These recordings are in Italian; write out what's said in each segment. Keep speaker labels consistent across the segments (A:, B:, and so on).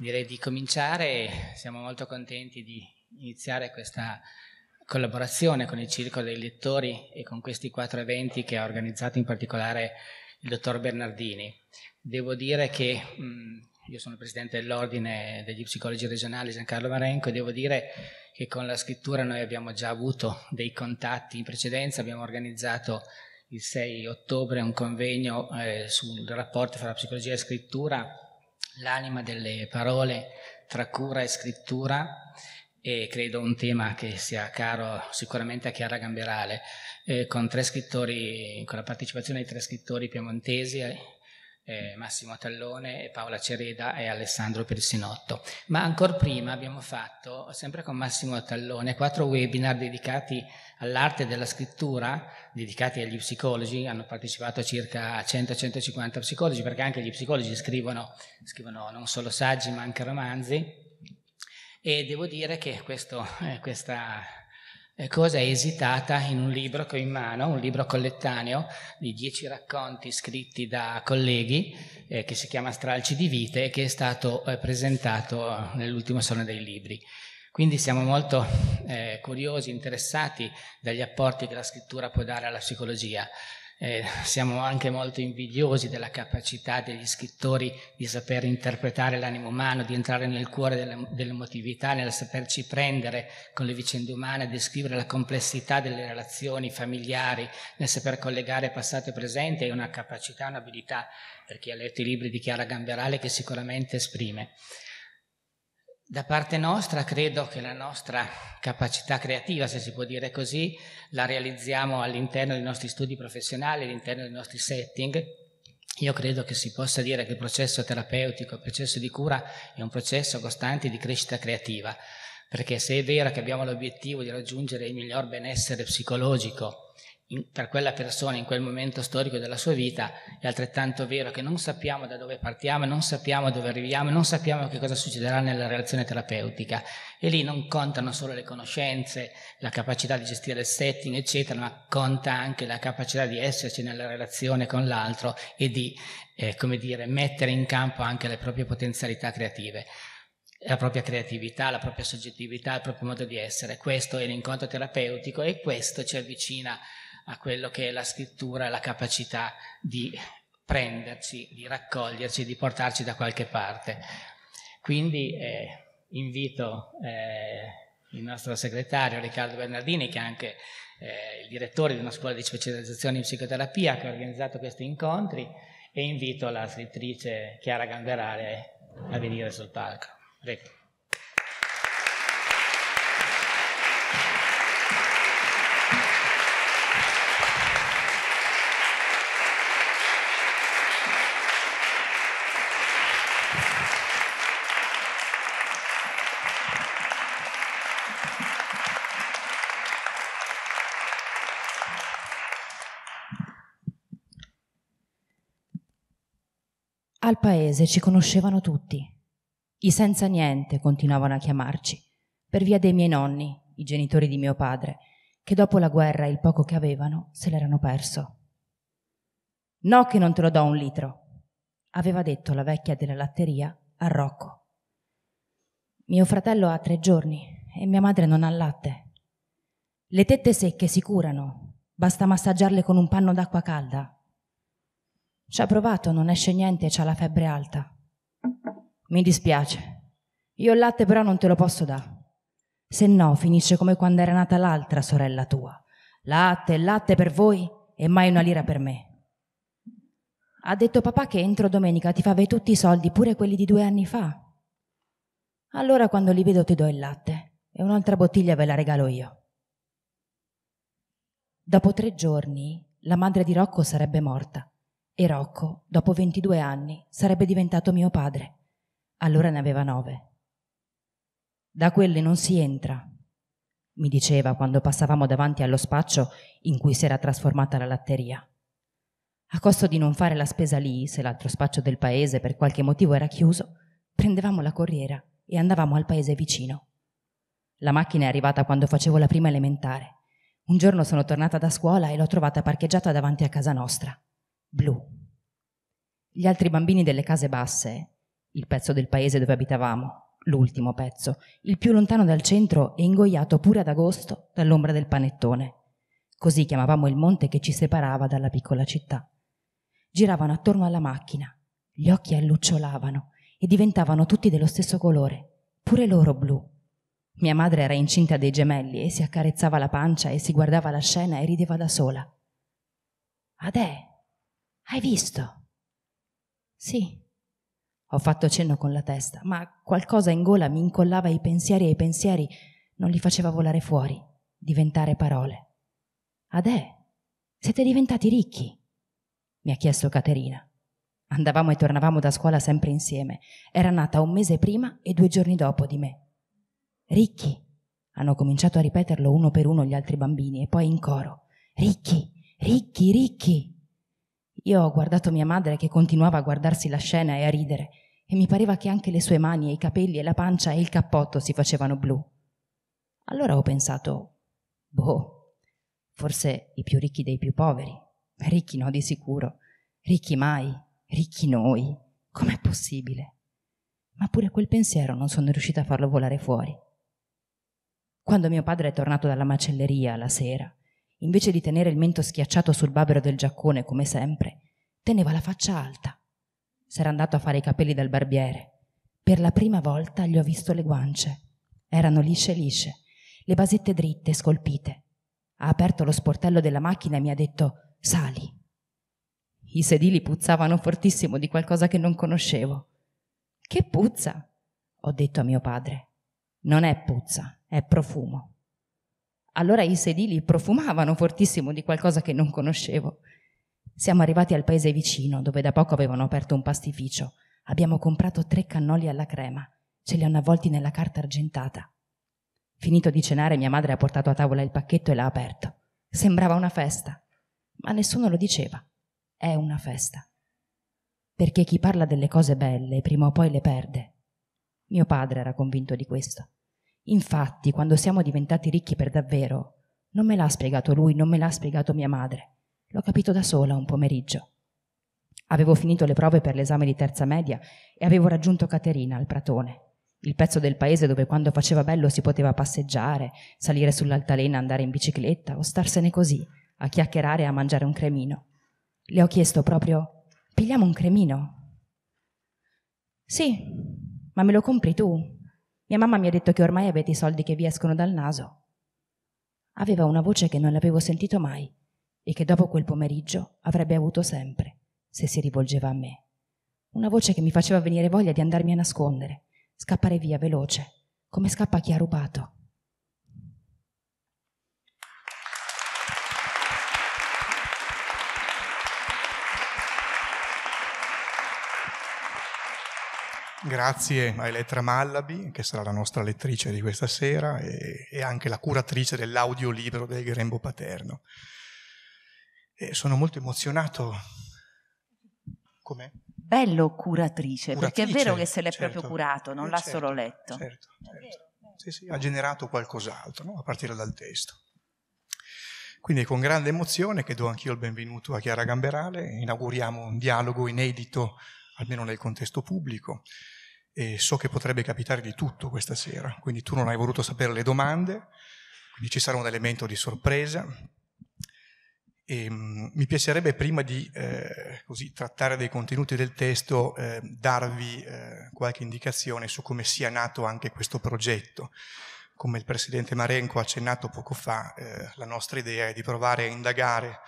A: direi di cominciare. Siamo molto contenti di iniziare questa collaborazione con il Circolo dei Lettori e con questi quattro eventi che ha organizzato in particolare il dottor Bernardini. Devo dire che mh, mm, io sono il presidente dell'Ordine degli Psicologi Regionali Giancarlo Marenco e devo dire che con la scrittura noi abbiamo già avuto dei contatti in precedenza, abbiamo organizzato il 6 ottobre un convegno eh, sul rapporto tra psicologia e scrittura l'anima delle parole tra cura e scrittura e credo un tema che sia caro sicuramente a Chiara Gamberale, eh, con, con la partecipazione di tre scrittori piemontesi, eh, Massimo Tallone, Paola Cereda e Alessandro Persinotto. Ma ancora prima abbiamo fatto, sempre con Massimo Tallone, quattro webinar dedicati all'arte della scrittura, dedicati agli psicologi, hanno partecipato circa 100-150 psicologi, perché anche gli psicologi scrivono, scrivono non solo saggi ma anche romanzi. E devo dire che questo, eh, questa cosa è esitata in un libro che ho in mano, un libro collettaneo di dieci racconti scritti da colleghi eh, che si chiama Stralci di vite e che è stato eh, presentato eh, nell'ultimo Salone dei Libri. Quindi siamo molto eh, curiosi, interessati dagli apporti che la scrittura può dare alla psicologia eh, siamo anche molto invidiosi della capacità degli scrittori di saper interpretare l'animo umano, di entrare nel cuore delle, dell'emotività, nel saperci prendere con le vicende umane, descrivere la complessità delle relazioni familiari, nel saper collegare passato e presente, è una capacità, un'abilità per chi ha letto i libri di Chiara Gamberale che sicuramente esprime. Da parte nostra credo che la nostra capacità creativa, se si può dire così, la realizziamo all'interno dei nostri studi professionali, all'interno dei nostri setting. Io credo che si possa dire che il processo terapeutico, il processo di cura è un processo costante di crescita creativa, perché se è vero che abbiamo l'obiettivo di raggiungere il miglior benessere psicologico in, per quella persona in quel momento storico della sua vita, è altrettanto vero che non sappiamo da dove partiamo, non sappiamo dove arriviamo, non sappiamo che cosa succederà nella relazione terapeutica. E lì non contano solo le conoscenze, la capacità di gestire il setting, eccetera, ma conta anche la capacità di esserci nella relazione con l'altro e di, eh, come dire, mettere in campo anche le proprie potenzialità creative la propria creatività, la propria soggettività, il proprio modo di essere. Questo è l'incontro terapeutico e questo ci avvicina a quello che è la scrittura, la capacità di prenderci, di raccoglierci, di portarci da qualche parte. Quindi eh, invito eh, il nostro segretario Riccardo Bernardini, che è anche eh, il direttore di una scuola di specializzazione in psicoterapia che ha organizzato questi incontri, e invito la scrittrice Chiara Gamberale a venire sul palco. Prego.
B: al paese ci conoscevano tutti. I senza niente continuavano a chiamarci, per via dei miei nonni, i genitori di mio padre, che dopo la guerra il poco che avevano se l'erano perso. No che non te lo do un litro, aveva detto la vecchia della latteria a Rocco. Mio fratello ha tre giorni e mia madre non ha latte. Le tette secche si curano, basta massaggiarle con un panno d'acqua calda, ci ha provato, non esce niente e c'ha la febbre alta. Mi dispiace. Io il latte però non te lo posso dare. Se no, finisce come quando era nata l'altra sorella tua. Latte, latte per voi e mai una lira per me. Ha detto papà che entro domenica ti fa avere tutti i soldi, pure quelli di due anni fa. Allora quando li vedo ti do il latte e un'altra bottiglia ve la regalo io. Dopo tre giorni la madre di Rocco sarebbe morta e Rocco, dopo 22 anni, sarebbe diventato mio padre. Allora ne aveva nove. Da quelle non si entra, mi diceva quando passavamo davanti allo spaccio in cui si era trasformata la latteria. A costo di non fare la spesa lì, se l'altro spaccio del paese per qualche motivo era chiuso, prendevamo la corriera e andavamo al paese vicino. La macchina è arrivata quando facevo la prima elementare. Un giorno sono tornata da scuola e l'ho trovata parcheggiata davanti a casa nostra blu. Gli altri bambini delle case basse, il pezzo del paese dove abitavamo, l'ultimo pezzo, il più lontano dal centro e ingoiato pure ad agosto dall'ombra del panettone. Così chiamavamo il monte che ci separava dalla piccola città. Giravano attorno alla macchina, gli occhi allucciolavano e diventavano tutti dello stesso colore, pure loro blu. Mia madre era incinta dei gemelli e si accarezzava la pancia e si guardava la scena e rideva da sola. Adè, hai visto? Sì. Ho fatto cenno con la testa, ma qualcosa in gola mi incollava i pensieri e i pensieri non li faceva volare fuori, diventare parole. Adè, siete diventati ricchi? mi ha chiesto Caterina. Andavamo e tornavamo da scuola sempre insieme. Era nata un mese prima e due giorni dopo di me. Ricchi, hanno cominciato a ripeterlo uno per uno gli altri bambini e poi in coro. Ricchi, ricchi, ricchi. Io ho guardato mia madre che continuava a guardarsi la scena e a ridere, e mi pareva che anche le sue mani e i capelli e la pancia e il cappotto si facevano blu. Allora ho pensato, boh, forse i più ricchi dei più poveri. Ricchi no di sicuro, ricchi mai, ricchi noi. Com'è possibile? Ma pure quel pensiero non sono riuscita a farlo volare fuori. Quando mio padre è tornato dalla macelleria la sera, Invece di tenere il mento schiacciato sul bavero del giaccone, come sempre, teneva la faccia alta. S'era andato a fare i capelli dal barbiere. Per la prima volta gli ho visto le guance. Erano lisce lisce, le basette dritte, scolpite. Ha aperto lo sportello della macchina e mi ha detto sali. I sedili puzzavano fortissimo di qualcosa che non conoscevo. Che puzza? ho detto a mio padre. Non è puzza, è profumo. Allora i sedili profumavano fortissimo di qualcosa che non conoscevo. Siamo arrivati al paese vicino, dove da poco avevano aperto un pastificio. Abbiamo comprato tre cannoli alla crema. Ce li hanno avvolti nella carta argentata. Finito di cenare, mia madre ha portato a tavola il pacchetto e l'ha aperto. Sembrava una festa, ma nessuno lo diceva. È una festa. Perché chi parla delle cose belle prima o poi le perde. Mio padre era convinto di questo. Infatti, quando siamo diventati ricchi per davvero, non me l'ha spiegato lui, non me l'ha spiegato mia madre. L'ho capito da sola un pomeriggio. Avevo finito le prove per l'esame di terza media e avevo raggiunto Caterina al Pratone, il pezzo del paese dove quando faceva bello si poteva passeggiare, salire sull'altalena, andare in bicicletta o starsene così, a chiacchierare e a mangiare un cremino. Le ho chiesto proprio, pigliamo un cremino? Sì, ma me lo compri tu? Mia mamma mi ha detto che ormai avete i soldi che vi escono dal naso. Aveva una voce che non l'avevo sentito mai e che dopo quel pomeriggio avrebbe avuto sempre, se si rivolgeva a me. Una voce che mi faceva venire voglia di andarmi a nascondere, scappare via veloce, come scappa chi ha rubato.
C: Grazie a Elettra Mallaby, che sarà la nostra lettrice di questa sera e, e anche la curatrice dell'audiolibro del Grembo Paterno. E sono molto emozionato. Com'è? Bello curatrice, curatrice perché è vero che se l'è certo, proprio curato, non eh, l'ha certo, solo letto. Certo, certo. Sì, sì, ha generato qualcos'altro no? a partire dal testo. Quindi con grande emozione che do anch'io il benvenuto a Chiara Gamberale, inauguriamo un dialogo inedito almeno nel contesto pubblico, e so che potrebbe capitare di tutto questa sera, quindi tu non hai voluto sapere le domande, quindi ci sarà un elemento di sorpresa. E, ehm, mh, mi piacerebbe prima di eh, così, trattare dei contenuti del testo eh, darvi eh, qualche indicazione su come sia nato anche questo progetto. Come il Presidente Marenco ha accennato poco fa, eh, la nostra idea è di provare a indagare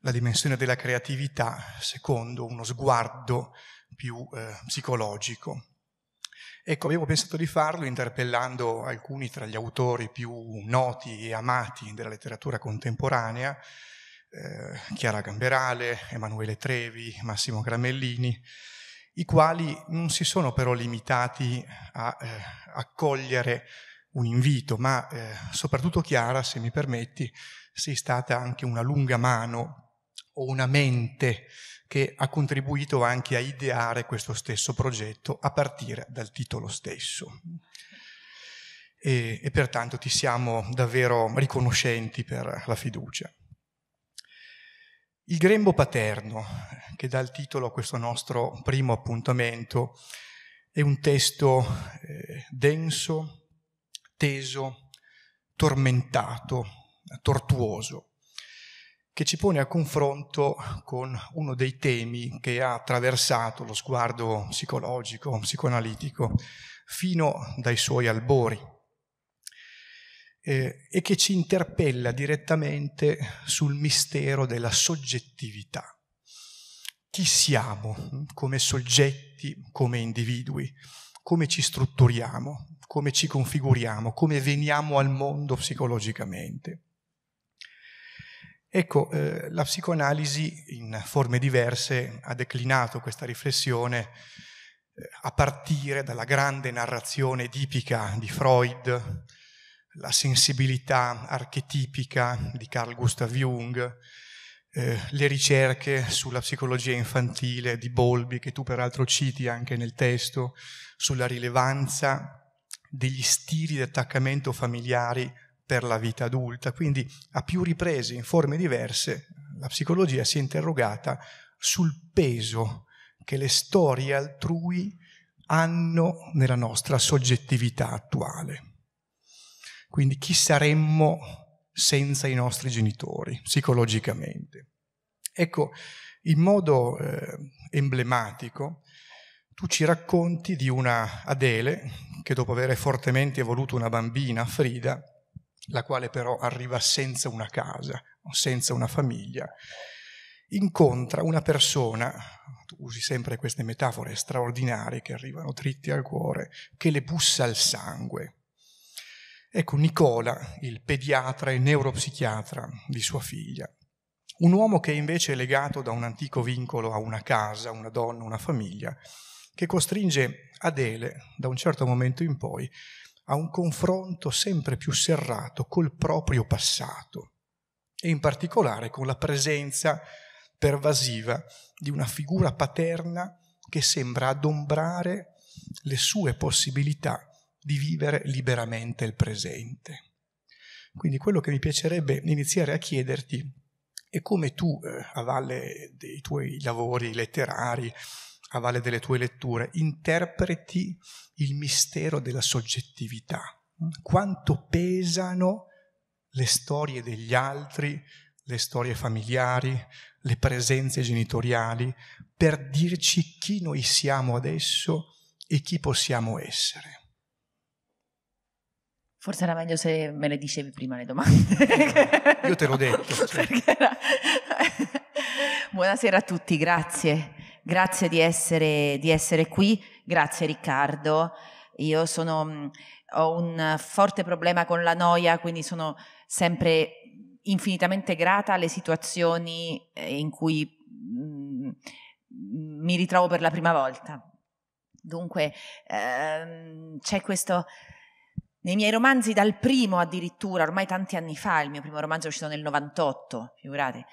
C: la dimensione della creatività secondo uno sguardo più eh, psicologico Ecco, abbiamo pensato di farlo interpellando alcuni tra gli autori più noti e amati della letteratura contemporanea, eh, Chiara Gamberale, Emanuele Trevi, Massimo Gramellini, i quali non si sono però limitati a eh, accogliere un invito, ma eh, soprattutto Chiara, se mi permetti, sei stata anche una lunga mano o una mente che ha contribuito anche a ideare questo stesso progetto a partire dal titolo stesso. E, e pertanto ti siamo davvero riconoscenti per la fiducia. Il grembo paterno, che dà il titolo a questo nostro primo appuntamento, è un testo eh, denso, teso, tormentato, tortuoso che ci pone a confronto con uno dei temi che ha attraversato lo sguardo psicologico, psicoanalitico, fino dai suoi albori e che ci interpella direttamente sul mistero della soggettività. Chi siamo hm, come soggetti, come individui? Come ci strutturiamo? Come ci configuriamo? Come veniamo al mondo psicologicamente? Ecco, eh, la psicoanalisi in forme diverse ha declinato questa riflessione eh, a partire dalla grande narrazione tipica di Freud, la sensibilità archetipica di Carl Gustav Jung, eh, le ricerche sulla psicologia infantile di Bolby, che tu peraltro citi anche nel testo, sulla rilevanza degli stili di attaccamento familiari per la vita adulta, quindi a più riprese in forme diverse la psicologia si è interrogata sul peso che le storie altrui hanno nella nostra soggettività attuale. Quindi chi saremmo senza i nostri genitori psicologicamente? Ecco, in modo eh, emblematico, tu ci racconti di una Adele che dopo aver fortemente voluto una bambina, Frida, la quale però arriva senza una casa o senza una famiglia, incontra una persona, tu usi sempre queste metafore straordinarie che arrivano dritti al cuore, che le bussa al sangue. Ecco Nicola, il pediatra e neuropsichiatra di sua figlia, un uomo che invece è legato da un antico vincolo a una casa, una donna, una famiglia, che costringe Adele, da un certo momento in poi, a un confronto sempre più serrato col proprio passato e in particolare con la presenza pervasiva di una figura paterna che sembra adombrare le sue possibilità di vivere liberamente il presente. Quindi quello che mi piacerebbe iniziare a chiederti è come tu, eh, a valle dei tuoi lavori letterari, a valle delle tue letture, interpreti il mistero della soggettività, quanto pesano le storie degli altri, le storie familiari, le presenze genitoriali, per dirci chi noi siamo adesso e chi possiamo essere.
D: Forse era meglio se me le dicevi prima le domande.
C: Io te l'ho detto. Cioè.
D: Buonasera a tutti, grazie. Grazie di essere, di essere qui, grazie Riccardo. Io sono, mm, ho un forte problema con la noia, quindi sono sempre infinitamente grata alle situazioni eh, in cui mh, mm, mi ritrovo per la prima volta. Dunque, ehm, c'è questo... Nei miei romanzi, dal primo addirittura, ormai tanti anni fa, il mio primo romanzo è uscito nel 98, figurate,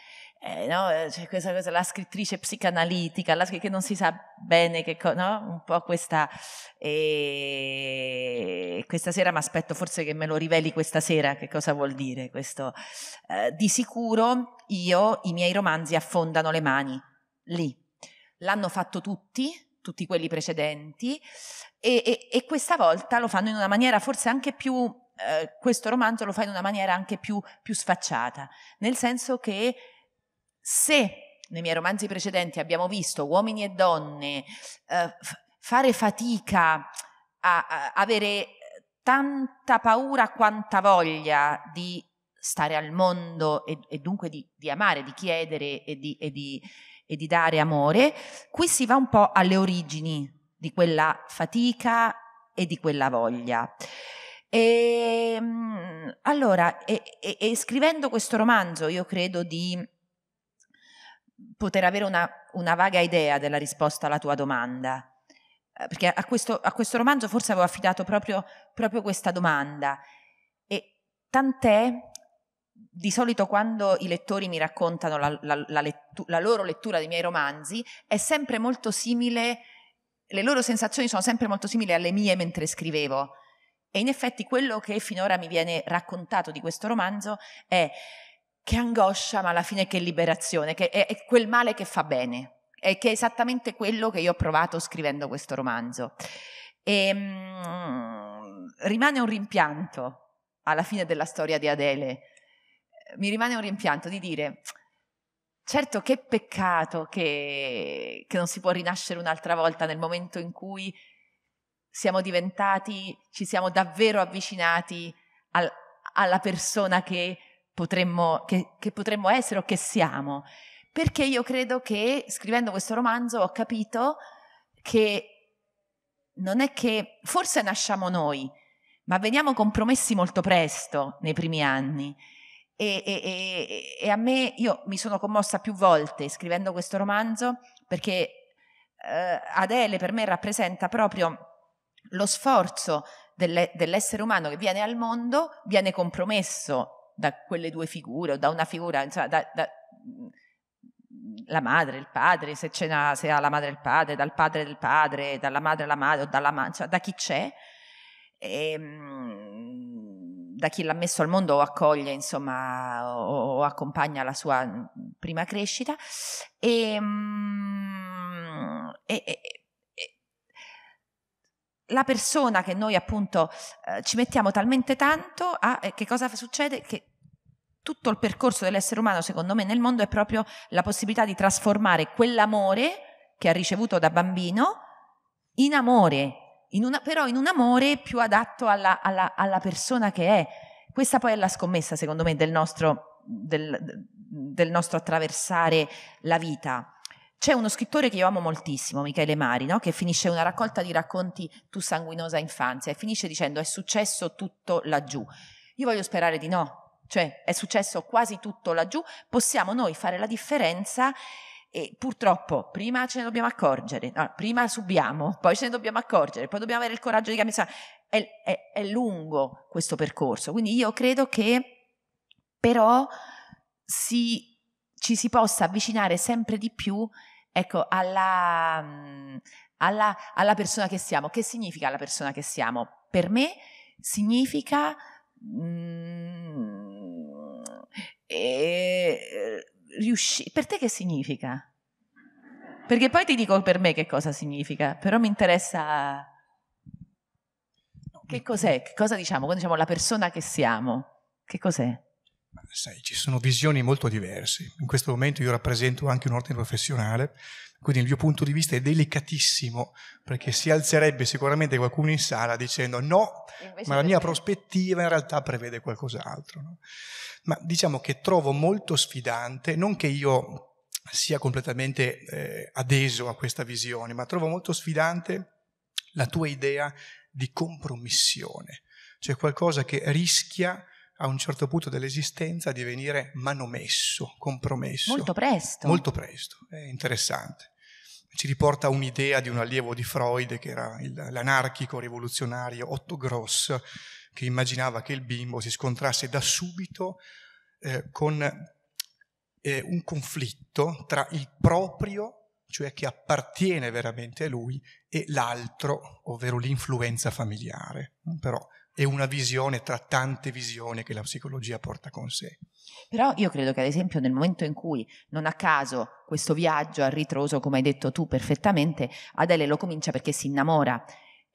D: eh, no, cioè questa cosa, la scrittrice psicanalitica, la, che non si sa bene che cosa, no? un po' questa, eh, questa sera mi aspetto forse che me lo riveli questa sera che cosa vuol dire questo. Eh, di sicuro io, i miei romanzi affondano le mani, lì. L'hanno fatto tutti, tutti quelli precedenti, e, e, e questa volta lo fanno in una maniera forse anche più... Eh, questo romanzo lo fa in una maniera anche più, più sfacciata, nel senso che se nei miei romanzi precedenti abbiamo visto uomini e donne eh, fare fatica a, a avere tanta paura quanta voglia di stare al mondo e, e dunque di, di, amare, di chiedere e di, e, di, e di, dare amore, qui si va un po' alle origini di quella fatica e di quella voglia. Ehm, e, allora, scrivendo questo romanzo io credo di poter avere una, una vaga idea della risposta alla tua domanda eh, perché a questo, a questo, romanzo forse avevo affidato proprio, proprio, questa domanda. E tant'è, di solito quando i lettori mi raccontano la, la, la, lettu- la, loro lettura dei miei romanzi, è sempre molto simile, le loro sensazioni sono sempre molto simili alle mie mentre scrivevo. E in effetti quello che finora mi viene raccontato di questo romanzo è che angoscia, ma alla fine che liberazione, che è, è quel male che fa bene, e che è esattamente quello che io ho provato scrivendo questo romanzo. E, mm, rimane un rimpianto alla fine della storia di Adele, mi rimane un rimpianto di dire, certo che peccato che, che non si può rinascere un'altra volta nel momento in cui siamo diventati, ci siamo davvero avvicinati al, alla persona che potremmo, che, che potremmo essere o che siamo, perché io credo che scrivendo questo romanzo ho capito che non è che forse nasciamo noi, ma veniamo compromessi molto presto nei primi anni. E, e, e, a me, io mi sono commossa più volte scrivendo questo romanzo perché eh, Adele per me rappresenta proprio lo sforzo delle, dell'essere umano che viene al mondo, viene compromesso da quelle due figure o da una figura, insomma, da, da, mhmm, la madre, il padre, se, una, se, ha la madre e il padre, dal padre del padre, dalla madre alla madre o dalla madre, insomma, da chi c'è, e, ehm, da chi l'ha messo al mondo o accoglie, insomma, o, o accompagna la sua mhmm, prima crescita. Ehm, e, e, e la persona che noi appunto eh, ci mettiamo talmente tanto a eh, che cosa succede? Che tutto il percorso dell'essere umano, secondo me, nel mondo è proprio la possibilità di trasformare quell'amore che ha ricevuto da bambino in amore, in una, però in un amore più adatto alla, alla, alla, persona che è. Questa poi è la scommessa, secondo me, del nostro, del, del nostro attraversare la vita. C'è uno scrittore che io amo moltissimo, Michele Mari, no? che finisce una raccolta di racconti tu sanguinosa infanzia e finisce dicendo è successo tutto laggiù. Io voglio sperare di no, cioè è successo quasi tutto laggiù, possiamo noi fare la differenza e purtroppo prima ce ne dobbiamo accorgere, no, prima subiamo, poi ce ne dobbiamo accorgere, poi dobbiamo avere il coraggio di cambiare. È, è, è lungo questo percorso, quindi io credo che però si, ci si possa avvicinare sempre di più ecco, alla, mm, alla, alla persona che siamo. Che significa la persona che siamo? Per me significa mm, eh, riuscire. Per te che significa? Perché poi ti dico per me che cosa significa, però mi interessa che cos'è, che cosa diciamo quando diciamo la persona che siamo,
C: che cos'è? sai, ci sono visioni molto diverse. In questo momento io rappresento anche un ordine professionale, quindi il mio punto di vista è delicatissimo, perché si alzerebbe sicuramente qualcuno in sala dicendo no, Invece ma la mia prospettiva in realtà prevede qualcos'altro. No? Ma diciamo che trovo molto sfidante, non che io sia completamente eh, adeso a questa visione, ma trovo molto sfidante la tua idea di compromissione, cioè qualcosa che rischia a un certo punto dell'esistenza a divenire manomesso, compromesso. Molto presto. Molto presto, è interessante. Ci riporta un'idea di un allievo di Freud, che era il, l'anarchico rivoluzionario Otto Gross, che immaginava che il bimbo si scontrasse da subito eh, con eh, un conflitto tra il proprio cioè che appartiene veramente a lui, e l'altro, ovvero l'influenza familiare. Però è una visione tra tante visioni che la psicologia porta con sé.
D: Però io credo che ad esempio nel momento in cui non a caso questo viaggio a ritroso, come hai detto tu perfettamente, Adele lo comincia perché si innamora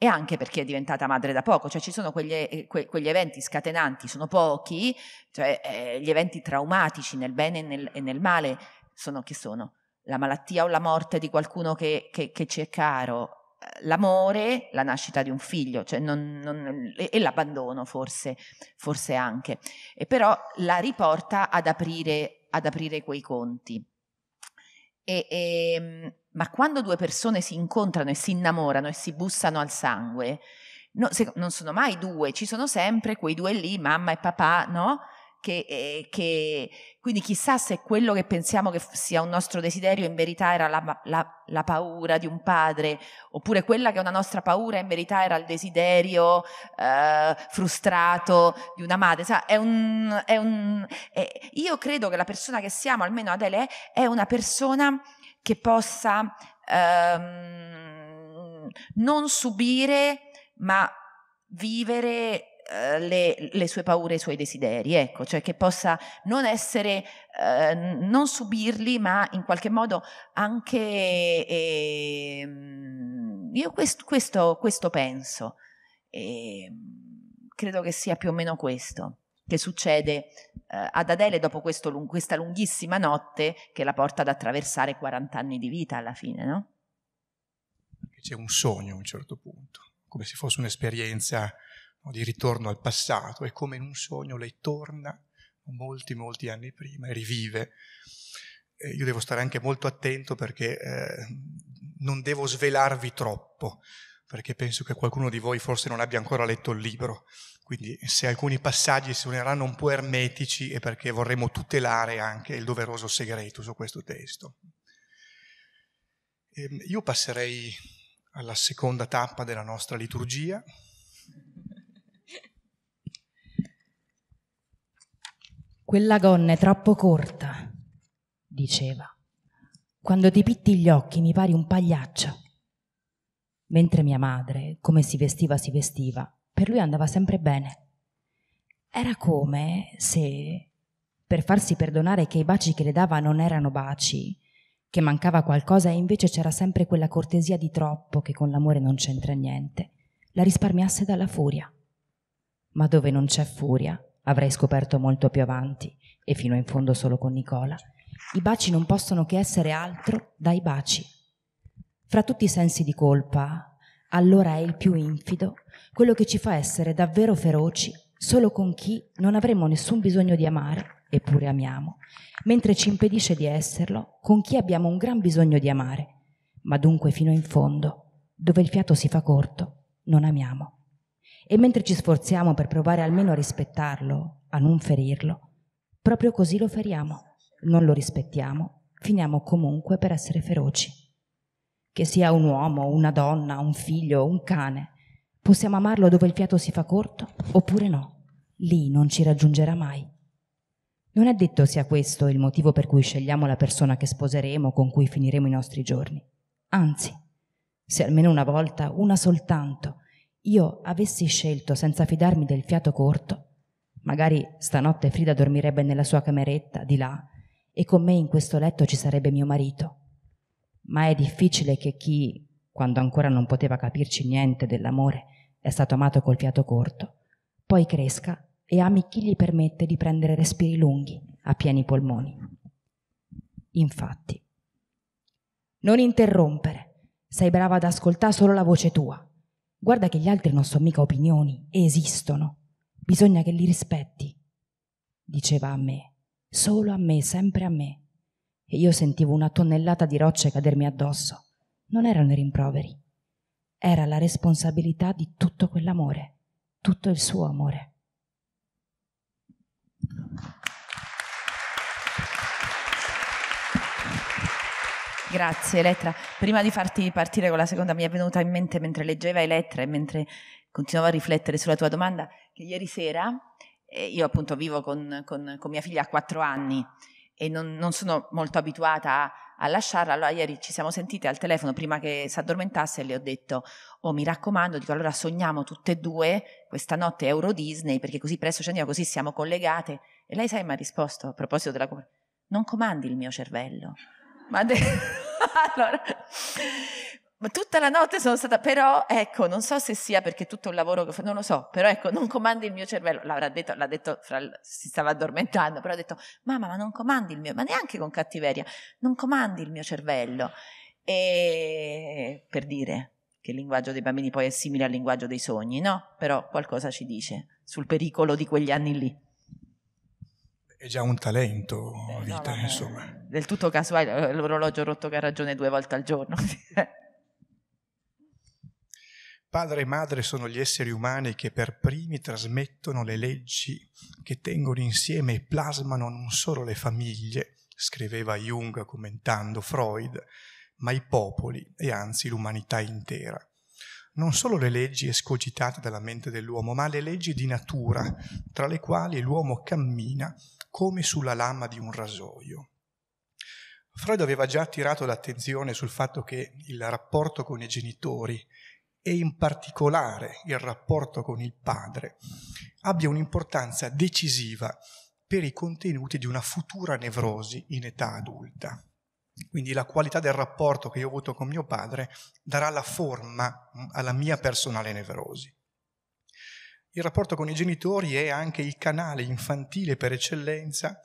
D: e anche perché è diventata madre da poco, cioè ci sono quegli, eh, que, quegli eventi scatenanti, sono pochi, cioè eh, gli eventi traumatici nel bene e nel, e nel male sono che sono? La malattia o la morte di qualcuno che, che, che ci è caro, l'amore, la nascita di un figlio cioè non, non, e, l'abbandono forse, forse anche, e però la riporta ad aprire, ad aprire quei conti. E, e, ehm, ma quando due persone si incontrano e si innamorano e si bussano al sangue, no, se, non sono mai due, ci sono sempre quei due lì, mamma e papà, no? Che, eh, che, quindi chissà se quello che pensiamo che sia un nostro desiderio in verità era la, la, la, paura di un padre, oppure quella che è una nostra paura in verità era il desiderio eh, frustrato di una madre. Sa, è un, è un, è, eh, io credo che la persona che siamo, almeno Adele, è una persona che possa ehm, non subire, ma vivere eh, le, le, sue paure, i suoi desideri, ecco, cioè che possa non essere, eh, non subirli, ma in qualche modo anche, eh, io quest, questo, questo, penso, e ehm, credo che sia più o meno questo che succede eh, ad Adele dopo questo, questa lunghissima notte che la porta ad attraversare 40 anni di vita alla fine, no?
C: C'è un sogno a un certo punto, come se fosse un'esperienza o di ritorno al passato, è come in un sogno lei torna molti, molti anni prima e rivive. Eh, io devo stare anche molto attento perché eh, non devo svelarvi troppo, perché penso che qualcuno di voi forse non abbia ancora letto il libro, quindi se alcuni passaggi suoneranno un po' ermetici è perché vorremmo tutelare anche il doveroso segreto su questo testo. Eh, io passerei alla seconda tappa della nostra liturgia,
B: Quella gonna è troppo corta, diceva. Quando ti pitti gli occhi mi pari un pagliaccio. Mentre mia madre, come si vestiva, si vestiva, per lui andava sempre bene. Era come se, per farsi perdonare che i baci che le dava non erano baci, che mancava qualcosa e invece c'era sempre quella cortesia di troppo che con l'amore non c'entra niente, la risparmiasse dalla furia. Ma dove non c'è furia, avrei scoperto molto più avanti e fino in fondo solo con Nicola, i baci non possono che essere altro dai baci. Fra tutti i sensi di colpa, allora è il più infido, quello che ci fa essere davvero feroci solo con chi non avremo nessun bisogno di amare, eppure amiamo, mentre ci impedisce di esserlo con chi abbiamo un gran bisogno di amare, ma dunque fino in fondo, dove il fiato si fa corto, non amiamo e mentre ci sforziamo per provare almeno a rispettarlo, a non ferirlo, proprio così lo feriamo, non lo rispettiamo, finiamo comunque per essere feroci. Che sia un uomo, una donna, un figlio, un cane, possiamo amarlo dove il fiato si fa corto oppure no, lì non ci raggiungerà mai. Non è detto sia questo il motivo per cui scegliamo la persona che sposeremo, con cui finiremo i nostri giorni. Anzi, se almeno una volta, una soltanto, io avessi scelto senza fidarmi del fiato corto, magari stanotte Frida dormirebbe nella sua cameretta di là e con me in questo letto ci sarebbe mio marito. Ma è difficile che chi, quando ancora non poteva capirci niente dell'amore, è stato amato col fiato corto, poi cresca e ami chi gli permette di prendere respiri lunghi a pieni polmoni. Infatti, non interrompere, sei brava ad ascoltare solo la voce tua. Guarda che gli altri non sono mica opinioni, esistono. Bisogna che li rispetti. Diceva a me, solo a me, sempre a me. E io sentivo una tonnellata di rocce cadermi addosso. Non erano i rimproveri. Era la responsabilità di tutto quell'amore, tutto il suo amore.
D: Grazie Elettra. Prima di farti partire con la seconda mi è venuta in mente mentre leggeva Elettra e mentre continuavo a riflettere sulla tua domanda che ieri sera eh, io appunto vivo con, con, con, mia figlia a quattro anni e non, non sono molto abituata a, a, lasciarla, allora ieri ci siamo sentite al telefono prima che si addormentasse e le ho detto oh mi raccomando, dico allora sogniamo tutte e due questa notte Euro Disney perché così presto ci andiamo, così siamo collegate e lei sai mi ha risposto a proposito della... non comandi il mio cervello ma de- allora, tutta la notte sono stata, però ecco, non so se sia perché tutto il lavoro che ho non lo so, però ecco, non comandi il mio cervello, l'avrà detto, l'ha detto, fra, si stava addormentando, però ha detto, mamma, ma non comandi il mio, ma neanche con cattiveria, non comandi il mio cervello. E per dire che il linguaggio dei bambini poi è simile al linguaggio dei sogni, no? Però qualcosa ci dice sul pericolo di quegli anni lì
C: è già un talento, Beh, vita, no, insomma.
D: Del tutto casuale, eh, l'orologio rotto che ha ragione due volte al giorno.
C: Padre e madre sono gli esseri umani che per primi trasmettono le leggi che tengono insieme e plasmano non solo le famiglie, scriveva Jung commentando Freud, ma i popoli e anzi l'umanità intera. Non solo le leggi escogitate dalla mente dell'uomo, ma le leggi di natura, tra le quali l'uomo cammina come sulla lama di un rasoio. Freud aveva già attirato l'attenzione sul fatto che il rapporto con i genitori e in particolare il rapporto con il padre abbia un'importanza decisiva per i contenuti di una futura nevrosi in età adulta. Quindi la qualità del rapporto che io ho avuto con mio padre darà la forma mm, alla mia personale nevrosi il rapporto con i genitori è anche il canale infantile per eccellenza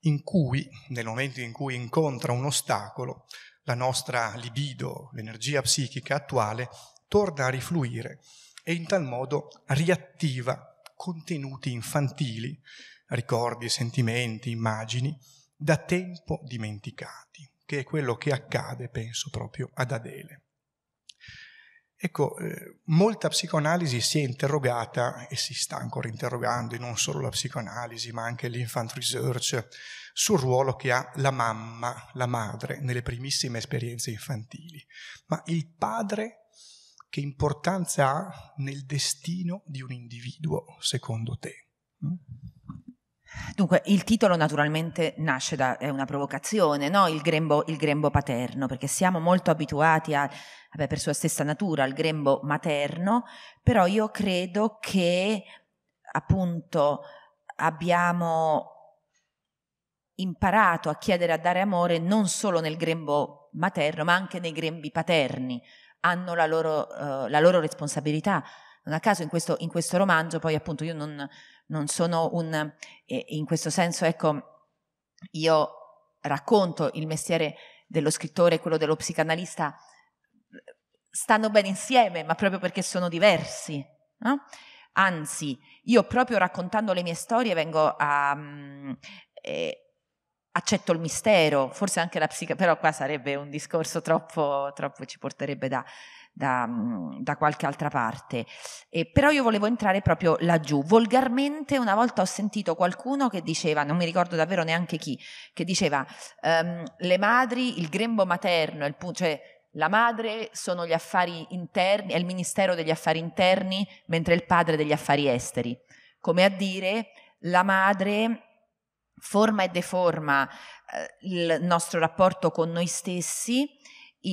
C: in cui, nel momento in cui incontra un ostacolo, la nostra libido, l'energia psichica attuale, torna a rifluire e in tal modo riattiva contenuti infantili, ricordi, sentimenti, immagini, da tempo dimenticati, che è quello che accade, penso, proprio ad Adele. Ecco, eh, molta psicoanalisi si è interrogata e si sta ancora interrogando, e non solo la psicoanalisi, ma anche l'infant research, sul ruolo che ha la mamma, la madre, nelle primissime esperienze infantili. Ma il padre che importanza ha nel destino di un individuo, secondo te? Mm?
D: Dunque, il titolo naturalmente nasce da è una provocazione, no? il, grembo, il grembo paterno, perché siamo molto abituati a, vabbè, per sua stessa natura al grembo materno, però io credo che appunto abbiamo imparato a chiedere a dare amore non solo nel grembo materno, ma anche nei grembi paterni, hanno la loro, eh, la loro responsabilità. Non a caso in questo, in questo romanzo poi appunto io non non sono un... Eh, in questo senso, ecco, io racconto il mestiere dello scrittore e quello dello psicanalista stanno bene insieme, ma proprio perché sono diversi. No? Anzi, io proprio raccontando le mie storie vengo a... Eh, accetto il mistero, forse anche la psica, però qua sarebbe un discorso troppo, troppo ci porterebbe da, da, mm, da qualche altra parte. Eh, però io volevo entrare proprio laggiù. Volgarmente una volta ho sentito qualcuno che diceva, non mi ricordo davvero neanche chi, che diceva ehm, le madri, il grembo materno, il cioè la madre sono gli affari interni, è il ministero degli affari interni, mentre il padre degli affari esteri. Come a dire, la madre forma e deforma eh, il nostro rapporto con noi stessi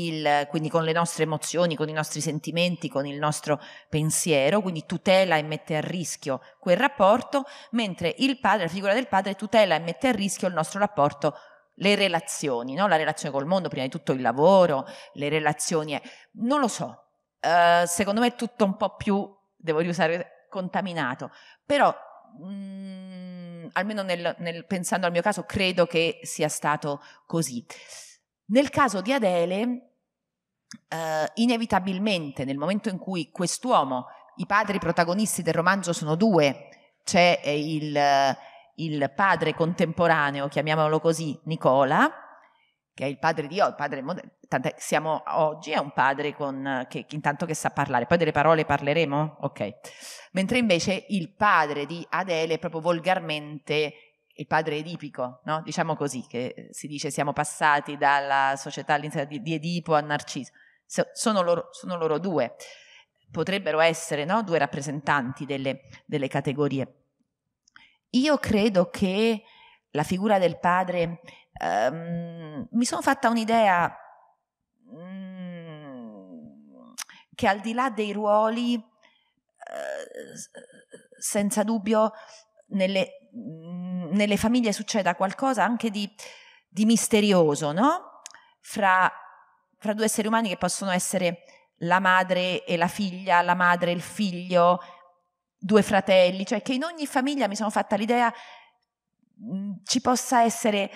D: il, quindi con le nostre emozioni, con i nostri sentimenti, con il nostro pensiero, quindi tutela e mette a rischio quel rapporto, mentre il padre, la figura del padre tutela e mette a rischio il nostro rapporto le relazioni, no? la relazione col mondo, prima di tutto il lavoro, le relazioni, eh, non lo so, uh, secondo me è tutto un po' più, devo riusare, contaminato, però mh, mm, almeno nel, nel, pensando al mio caso credo che sia stato così. Nel caso di Adele, eh, inevitabilmente nel momento in cui quest'uomo, i padri protagonisti del romanzo sono due, c'è eh, il, il padre contemporaneo, chiamiamolo così, Nicola, che è il padre di il padre tant'è, siamo oggi è un padre con, che, che, intanto che sa parlare, poi delle parole parleremo? Ok. Mentre invece il padre di Adele è proprio volgarmente il padre edipico, no? diciamo così, che eh, si dice siamo passati dalla società all'interno di, Edipo a Narciso, sono loro, sono loro due, potrebbero essere no? due rappresentanti delle, delle, categorie. Io credo che la figura del padre, ehm, mi sono fatta un'idea mh, mm, che al di là dei ruoli, eh, senza dubbio, nelle... Mh, mm, nelle famiglie succeda qualcosa anche di, di misterioso, no? Fra, fra due esseri umani che possono essere la madre e la figlia, la madre e il figlio, due fratelli, cioè che in ogni famiglia mi sono fatta l'idea mm, ci possa essere,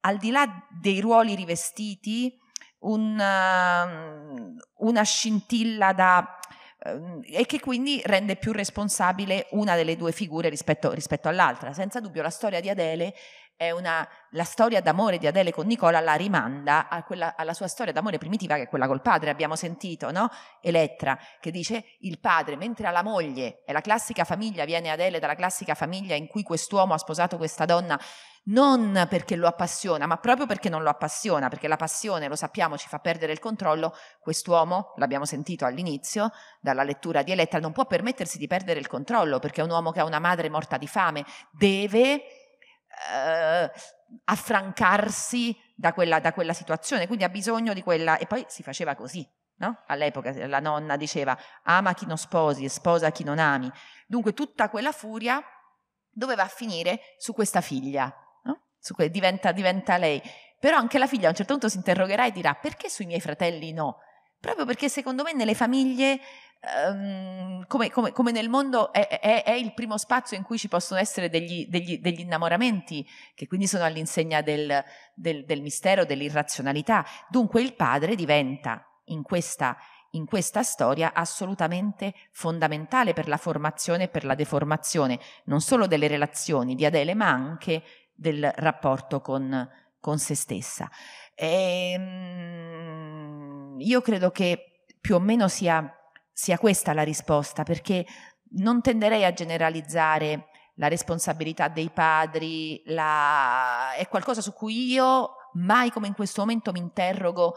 D: al di là dei ruoli rivestiti, un, um, una scintilla da Ehm, e che quindi rende più responsabile una delle due figure rispetto, rispetto all'altra. Senza dubbio la storia di Adele è una, la storia d'amore di Adele con Nicola la rimanda quella, alla sua storia d'amore primitiva che è quella col padre, abbiamo sentito, no? Elettra, che dice il padre, mentre alla moglie, è la classica famiglia, viene Adele dalla classica famiglia in cui quest'uomo ha sposato questa donna, non perché lo appassiona, ma proprio perché non lo appassiona, perché la passione, lo sappiamo, ci fa perdere il controllo, quest'uomo, l'abbiamo sentito all'inizio, dalla lettura di Elettra, non può permettersi di perdere il controllo, perché è un uomo che ha una madre morta di fame, deve eh, affrancarsi da quella, da quella situazione, quindi ha bisogno di quella... E poi si faceva così, No? All'epoca la nonna diceva ama chi non sposi e sposa chi non ami. Dunque tutta quella furia doveva finire su questa figlia, no? su que- diventa, diventa, lei. Però anche la figlia a un certo punto si interrogerà e dirà perché sui miei fratelli no? proprio perché secondo me nelle famiglie Um, come, come, come, nel mondo è, è, è, il primo spazio in cui ci possono essere degli, degli, degli innamoramenti, che quindi sono all'insegna del, del, del, mistero, dell'irrazionalità. Dunque il padre diventa in questa, in questa storia assolutamente fondamentale per la formazione e per la deformazione non solo delle relazioni di Adele, ma anche del rapporto con, con se stessa. E, ehm, io credo che più o meno sia, sia questa la risposta, perché non tenderei a generalizzare la responsabilità dei padri, la... è qualcosa su cui io mai come in questo momento mi interrogo,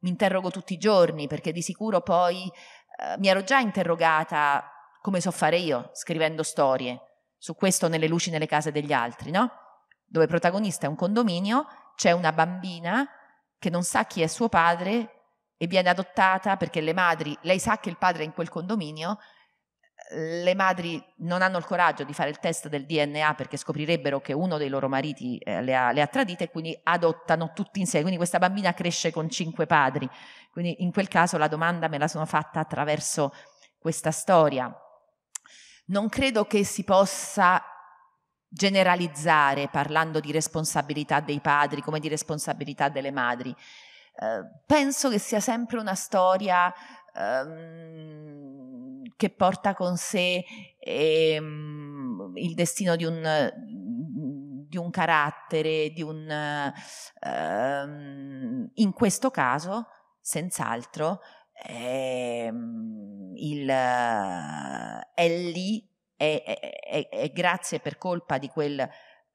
D: mi interrogo tutti i giorni, perché di sicuro poi eh, mi ero già interrogata come so fare io scrivendo storie, su questo nelle luci nelle case degli altri, no? Dove protagonista è un condominio c'è una bambina che non sa chi è suo padre e viene adottata perché le madri, lei sa che il padre è in quel condominio, le madri non hanno il coraggio di fare il test del DNA perché scoprirebbero che uno dei loro mariti eh, le, ha, le, ha, tradite e quindi adottano tutti insieme. Quindi questa bambina cresce con cinque padri. Quindi in quel caso la domanda me la sono fatta attraverso questa storia. Non credo che si possa generalizzare parlando di responsabilità dei padri come di responsabilità delle madri. Eh, penso che sia sempre una storia ehm, che porta con sé ehm, il destino di un, di un carattere, di un, ehm, in questo caso, senz'altro, ehm, il, eh, è lì è, è, è grazie per colpa di quel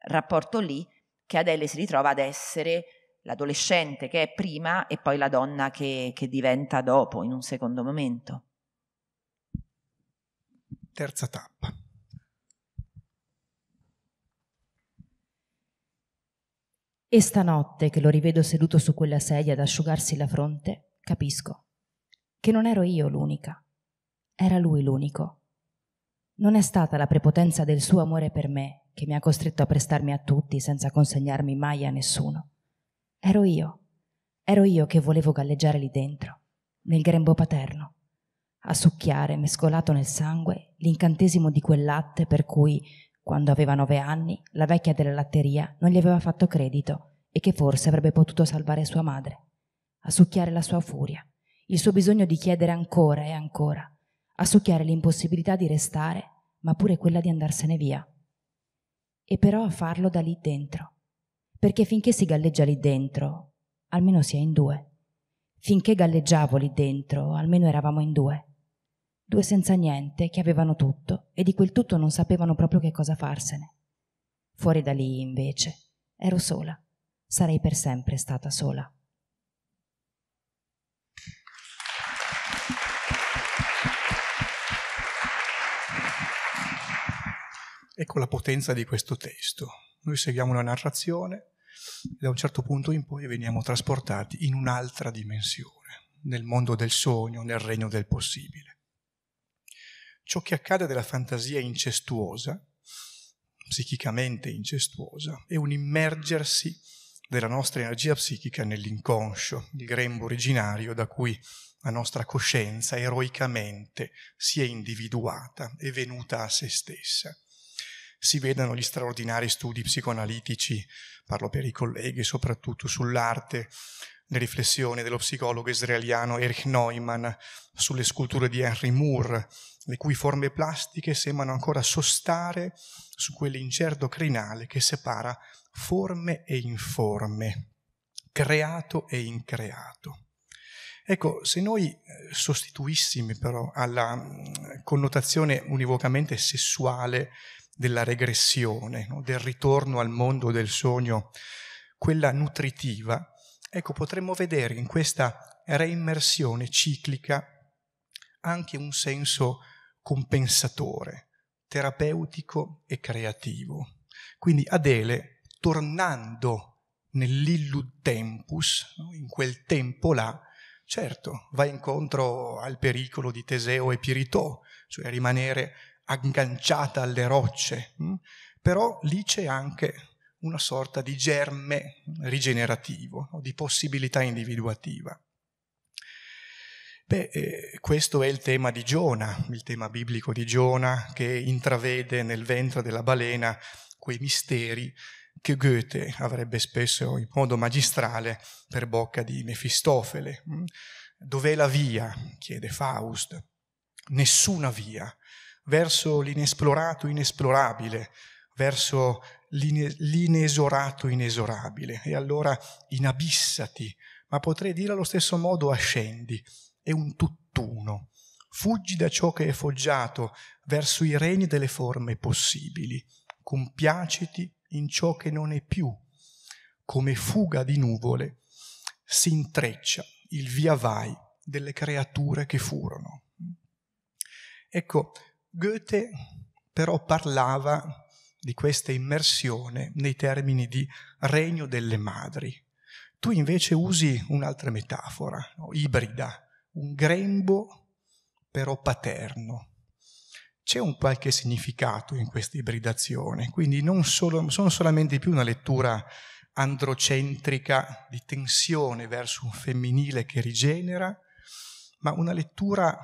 D: rapporto lì che Adele si ritrova ad essere l'adolescente che è prima e poi la donna che, che diventa dopo, in un secondo momento.
B: Terza tappa. E stanotte che lo rivedo seduto su quella sedia ad asciugarsi la fronte, capisco che non ero io l'unica, era lui l'unico. Non è stata la prepotenza del suo amore per me che mi ha costretto a prestarmi a tutti senza consegnarmi mai a nessuno. Ero io, ero io che volevo galleggiare lì dentro, nel grembo paterno, a succhiare, mescolato nel sangue, l'incantesimo di quel latte per cui, quando aveva nove anni, la vecchia della latteria non gli aveva fatto credito e che forse avrebbe potuto salvare sua madre, a succhiare la sua furia, il suo bisogno di chiedere ancora e ancora, a succhiare l'impossibilità di restare, ma pure quella di andarsene via. E però a farlo da lì dentro. Perché finché si galleggia lì dentro, almeno si è in due. Finché galleggiavo lì dentro, almeno eravamo in due. Due senza niente, che avevano tutto, e di quel tutto non sapevano proprio che cosa farsene. Fuori da lì, invece, ero sola. Sarei per sempre stata sola.
C: Ecco la potenza di questo testo. Noi seguiamo una narrazione e da un certo punto in poi veniamo trasportati in un'altra dimensione, nel mondo del sogno, nel regno del possibile. Ciò che accade della fantasia incestuosa, psichicamente incestuosa, è un immergersi della nostra energia psichica nell'inconscio, il grembo originario da cui la nostra coscienza eroicamente si è individuata, è venuta a se stessa si vedano gli straordinari studi psicoanalitici, parlo per i colleghi soprattutto sull'arte, le riflessioni dello psicologo israeliano Erich Neumann sulle sculture di Henry Moore, le cui forme plastiche sembrano ancora sostare su quell'incerto crinale che separa forme e informe, creato e increato. Ecco, se noi eh, sostituissimo però alla mm, connotazione univocamente sessuale della regressione, no? del ritorno al mondo del sogno, quella nutritiva, ecco, potremmo vedere in questa reimmersione ciclica anche un senso compensatore, terapeutico e creativo. Quindi Adele, tornando nell'illud tempus, no? in quel tempo là, certo, va incontro al pericolo di Teseo e Pirito, cioè rimanere agganciata alle rocce, mm? però lì c'è anche una sorta di germe rigenerativo, di possibilità individuativa. Beh, eh, questo è il tema di Giona, il tema biblico di Giona che intravede nel ventre della balena quei misteri che Goethe avrebbe spesso in modo magistrale per bocca di Mefistofele. Mm? Dov'è la via? chiede Faust. Nessuna via, verso l'inesplorato inesplorabile, verso l'inesorato inesorabile. E allora inabissati, ma potrei dire allo stesso modo ascendi, è un tutt'uno. Fuggi da ciò che è foggiato verso i regni delle forme possibili. Compiaciti in ciò che non è più. Come fuga di nuvole si intreccia il via vai delle creature che furono. Ecco, Goethe però parlava di questa immersione nei termini di regno delle madri. Tu invece usi un'altra metafora, no? ibrida, un grembo però paterno. C'è un qualche significato in questa ibridazione, quindi non solo, sono solamente più una lettura androcentrica di tensione verso un femminile che rigenera, ma una lettura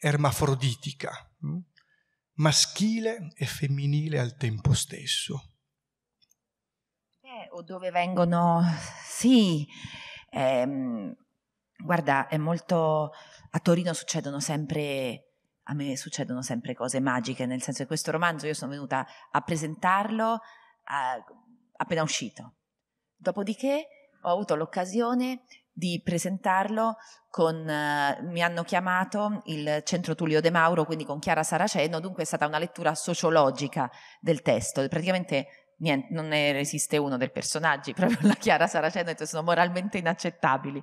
C: ermafroditica, Mm? maschile e femminile al tempo stesso.
D: Eh, o dove vengono, sì, ehm, guarda, è molto, a Torino succedono sempre a me succedono sempre cose magiche, nel senso che questo romanzo io sono venuta a presentarlo a, eh, appena uscito. Dopodiché ho avuto l'occasione di presentarlo con, eh, mi hanno chiamato il Centro Tullio De Mauro, quindi con Chiara Saraceno, dunque è stata una lettura sociologica del testo, praticamente niente, non ne resiste uno dei personaggi, proprio la Chiara Saraceno detto sono moralmente inaccettabili.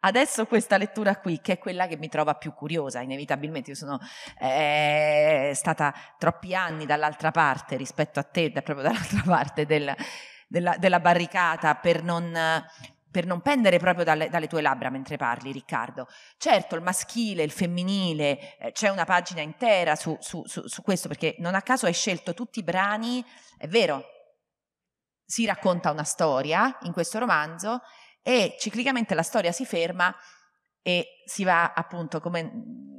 D: Adesso questa lettura qui, che è quella che mi trova più curiosa, inevitabilmente io sono eh, stata troppi anni dall'altra parte rispetto a te, da, proprio dall'altra parte del, della, della, barricata per non per non pendere proprio dalle, dalle, tue labbra mentre parli, Riccardo. Certo, il maschile, il femminile, eh, c'è una pagina intera su, su, su, su, questo, perché non a caso hai scelto tutti i brani, è vero, si racconta una storia in questo romanzo e ciclicamente la storia si ferma e si va appunto come... Mm,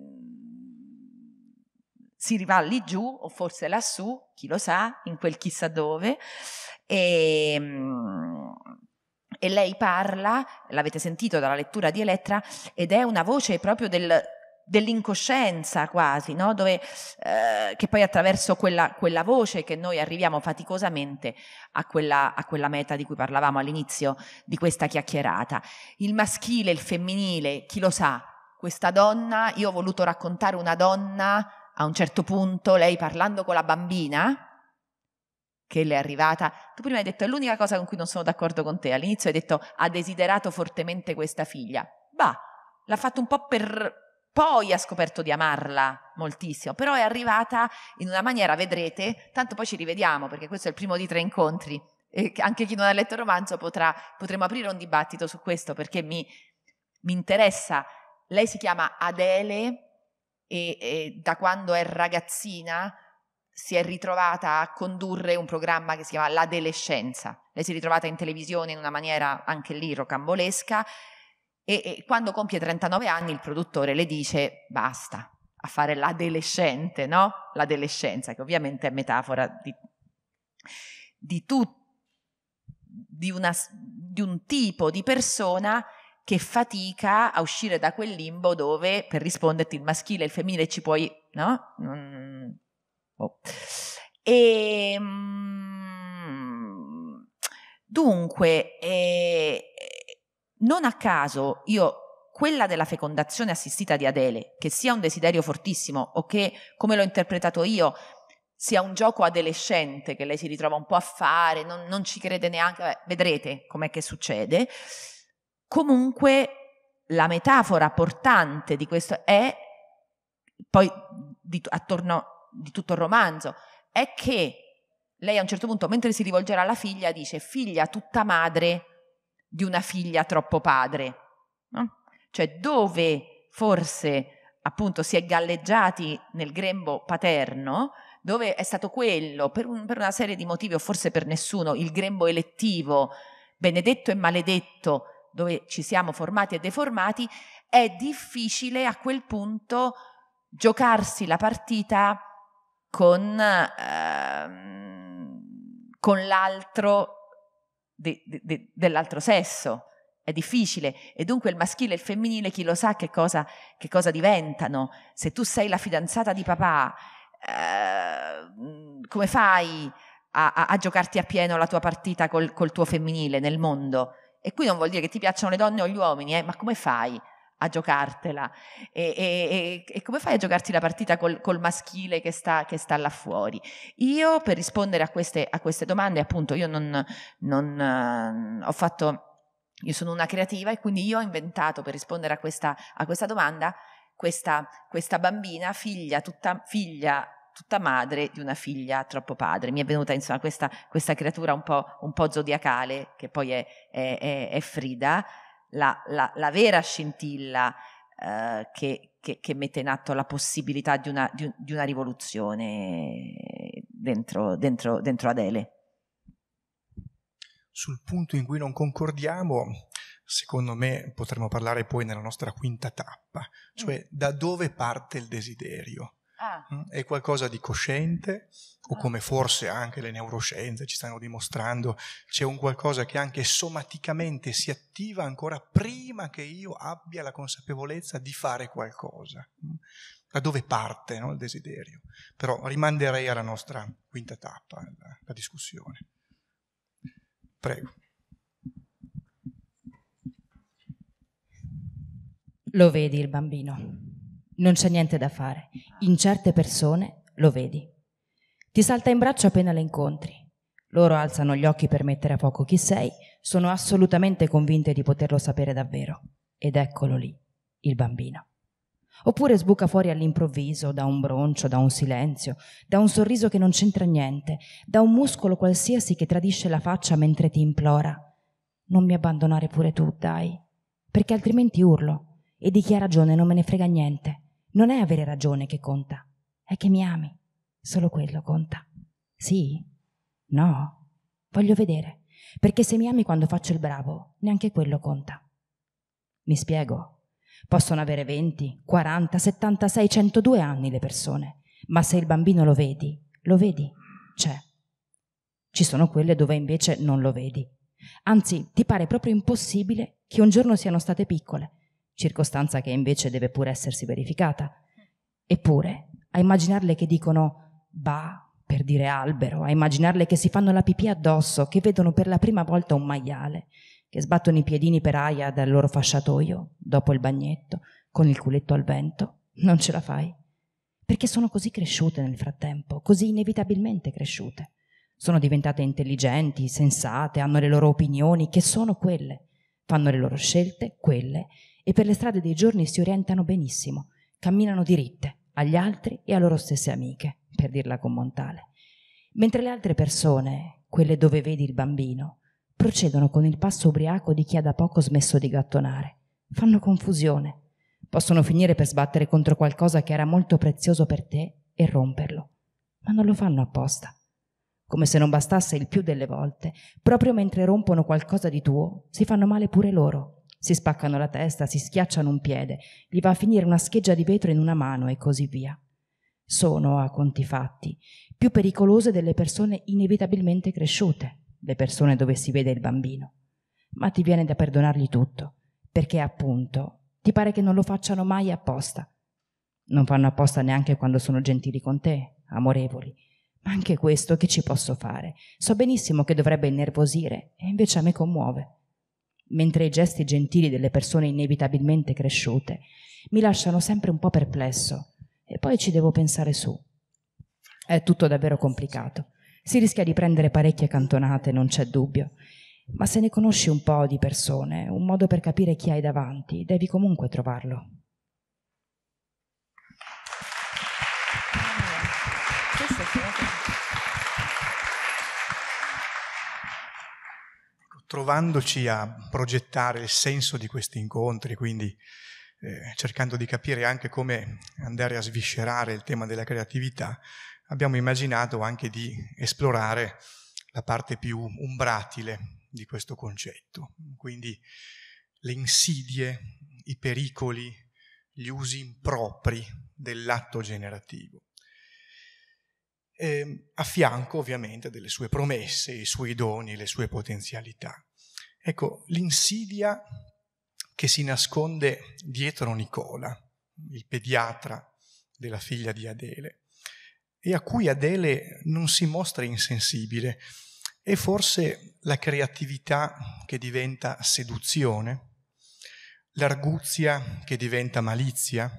D: si riva lì giù o forse lassù, chi lo sa, in quel chissà dove. E, ehm, e lei parla, l'avete sentito dalla lettura di Elettra, ed è una voce proprio del, dell'incoscienza quasi, no? Dove, eh, che poi attraverso quella, quella, voce che noi arriviamo faticosamente a quella, a quella meta di cui parlavamo all'inizio di questa chiacchierata. Il maschile, il femminile, chi lo sa, questa donna, io ho voluto raccontare una donna a un certo punto, lei parlando con la bambina, che le è arrivata. Tu prima hai detto è l'unica cosa con cui non sono d'accordo con te. All'inizio hai detto ha desiderato fortemente questa figlia. Bah, l'ha fatto un po' per poi ha scoperto di amarla moltissimo, però è arrivata in una maniera, vedrete, tanto poi ci rivediamo perché questo è il primo di tre incontri e anche chi non ha letto il romanzo potrà, potremo aprire un dibattito su questo perché mi, mi interessa. Lei si chiama Adele e, e da quando è ragazzina si è ritrovata a condurre un programma che si chiama L'adolescenza. Lei si è ritrovata in televisione in una maniera anche lì rocambolesca e, e quando compie 39 anni il produttore le dice basta a fare l'adolescente, no? L'adolescenza, che ovviamente è metafora di, di, tu, di, di un tipo di persona che fatica a uscire da quel limbo dove per risponderti il maschile e il femminile ci puoi, no? Non, Oh. E, ehm, dunque, eh, non a caso io quella della fecondazione assistita di Adele, che sia un desiderio fortissimo o che, come l'ho interpretato io, sia un gioco adolescente che lei si ritrova un po' a fare, non, non ci crede neanche, beh, vedrete com'è che succede. Comunque la metafora portante di questo è poi di, attorno di tutto il romanzo, è che lei a un certo punto, mentre si rivolgerà alla figlia, dice figlia tutta madre di una figlia troppo padre. No? Cioè dove forse appunto si è galleggiati nel grembo paterno, dove è stato quello, per, un, per una serie di motivi o forse per nessuno, il grembo elettivo, benedetto e maledetto, dove ci siamo formati e deformati, è difficile a quel punto giocarsi la partita con, ehm, con l'altro de, de, de, dell'altro sesso. È difficile e dunque il maschile e il femminile chi lo sa che cosa, che cosa diventano. Se tu sei la fidanzata di papà, eh, come fai a, a, a, giocarti a pieno la tua partita col, col tuo femminile nel mondo? E qui non vuol dire che ti piacciono le donne o gli uomini, eh, ma come fai? a giocartela e, e, e, come fai a giocarti la partita col, col maschile che sta, che sta, là fuori? Io per rispondere a queste, a queste domande appunto io non, non uh, ho fatto, io sono una creativa e quindi io ho inventato per rispondere a questa, a questa domanda questa, questa bambina figlia, tutta figlia tutta madre di una figlia troppo padre. Mi è venuta insomma questa, questa creatura un po', un po', zodiacale, che poi è, è, è, è Frida, la, la, la vera scintilla eh, che, che, che, mette in atto la possibilità di una, di, di una rivoluzione dentro, dentro, dentro Adele.
C: Sul punto in cui non concordiamo, secondo me potremmo parlare poi nella nostra quinta tappa, cioè mm. da dove parte il desiderio. Ah. Mm? È qualcosa di cosciente, o ah. come forse anche le neuroscienze ci stanno dimostrando, c'è un qualcosa che anche somaticamente si attiva ancora prima che io abbia la consapevolezza di fare qualcosa. Mm? Da dove parte no, il desiderio? Però rimanderei alla nostra quinta tappa, la, la discussione. Prego.
B: Lo vedi il bambino non c'è niente da fare. In certe persone lo vedi. Ti salta in braccio appena le incontri. Loro alzano gli occhi per mettere a fuoco chi sei, sono assolutamente convinte di poterlo sapere davvero. Ed eccolo lì, il bambino. Oppure sbuca fuori all'improvviso, da un broncio, da un silenzio, da un sorriso che non c'entra niente, da un muscolo qualsiasi che tradisce la faccia mentre ti implora. Non mi abbandonare pure tu, dai, perché altrimenti urlo. E di chi ha ragione non me ne frega niente. Non è avere ragione che conta, è che mi ami. Solo quello conta. Sì? No? Voglio vedere, perché se mi ami quando faccio il bravo, neanche quello conta. Mi spiego. Possono avere 20, 40, 76, 102 anni le persone, ma se il bambino lo vedi, lo vedi, c'è. Ci sono quelle dove invece non lo vedi. Anzi, ti pare proprio impossibile che un giorno siano state piccole circostanza che invece deve pure essersi verificata. Eppure, a immaginarle che dicono ba per dire albero, a immaginarle che si fanno la pipì addosso, che vedono per la prima volta un maiale, che sbattono i piedini per aia dal loro fasciatoio, dopo il bagnetto, con il culetto al vento, non ce la fai. Perché sono così cresciute nel frattempo, così inevitabilmente cresciute. Sono diventate intelligenti, sensate, hanno le loro opinioni, che sono quelle. Fanno le loro scelte, quelle, e per le strade dei giorni si orientano benissimo, camminano diritte agli altri e a loro stesse amiche, per dirla con Montale. Mentre le altre persone, quelle dove vedi il bambino, procedono con il passo ubriaco di chi ha da poco smesso di gattonare. Fanno confusione. Possono finire per sbattere contro qualcosa che era molto prezioso per te e romperlo. Ma non lo fanno apposta. Come se non bastasse il più delle volte, proprio mentre rompono qualcosa di tuo, si fanno male pure loro si spaccano la testa, si schiacciano un piede, gli va a finire una scheggia di vetro in una mano e così via. Sono, a conti fatti, più pericolose delle persone inevitabilmente cresciute, le persone dove si vede il bambino. Ma ti viene da perdonargli tutto, perché appunto ti pare che non lo facciano mai apposta. Non fanno apposta neanche quando sono gentili con te, amorevoli. Ma anche questo che ci posso fare? So benissimo che dovrebbe innervosire, e invece a me commuove mentre i gesti gentili delle persone inevitabilmente cresciute mi lasciano sempre un po' perplesso e poi ci devo pensare su. È tutto davvero complicato. Si rischia di prendere parecchie cantonate, non c'è dubbio, ma se ne conosci un po' di persone, un modo per capire chi hai davanti, devi comunque trovarlo.
D: Questo è
C: trovandoci a progettare il senso di questi incontri, quindi eh, cercando di capire anche come andare a sviscerare il tema della creatività, abbiamo immaginato anche di esplorare la parte più umbratile di questo concetto, quindi le insidie, i pericoli, gli usi impropri dell'atto generativo eh, a fianco ovviamente delle sue promesse, i suoi doni, le sue potenzialità. Ecco, l'insidia che si nasconde dietro Nicola, il pediatra della figlia di Adele, e a cui Adele non si mostra insensibile, è forse la creatività che diventa seduzione, l'arguzia che diventa malizia,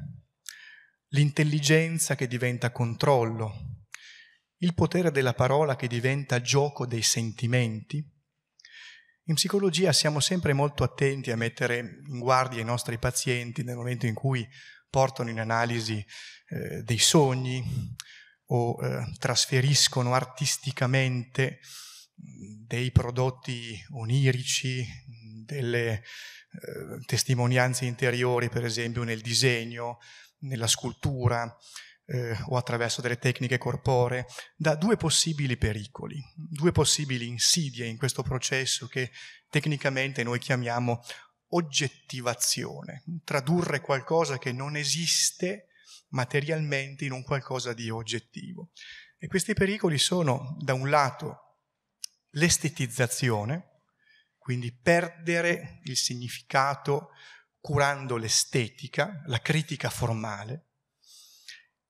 C: l'intelligenza che diventa controllo, il potere della parola che diventa gioco dei sentimenti. In psicologia siamo sempre molto attenti a mettere in guardia i nostri pazienti nel momento in cui portano in analisi eh, dei sogni o eh, trasferiscono artisticamente mm, dei prodotti onirici, delle eh, testimonianze interiori, per esempio nel disegno, nella scultura eh, o attraverso delle tecniche corporee, da due possibili pericoli, due possibili insidie in questo processo che tecnicamente noi chiamiamo oggettivazione, tradurre qualcosa che non esiste materialmente in un qualcosa di oggettivo. E questi pericoli sono, da un lato, l'estetizzazione, quindi perdere il significato curando l'estetica, la critica formale,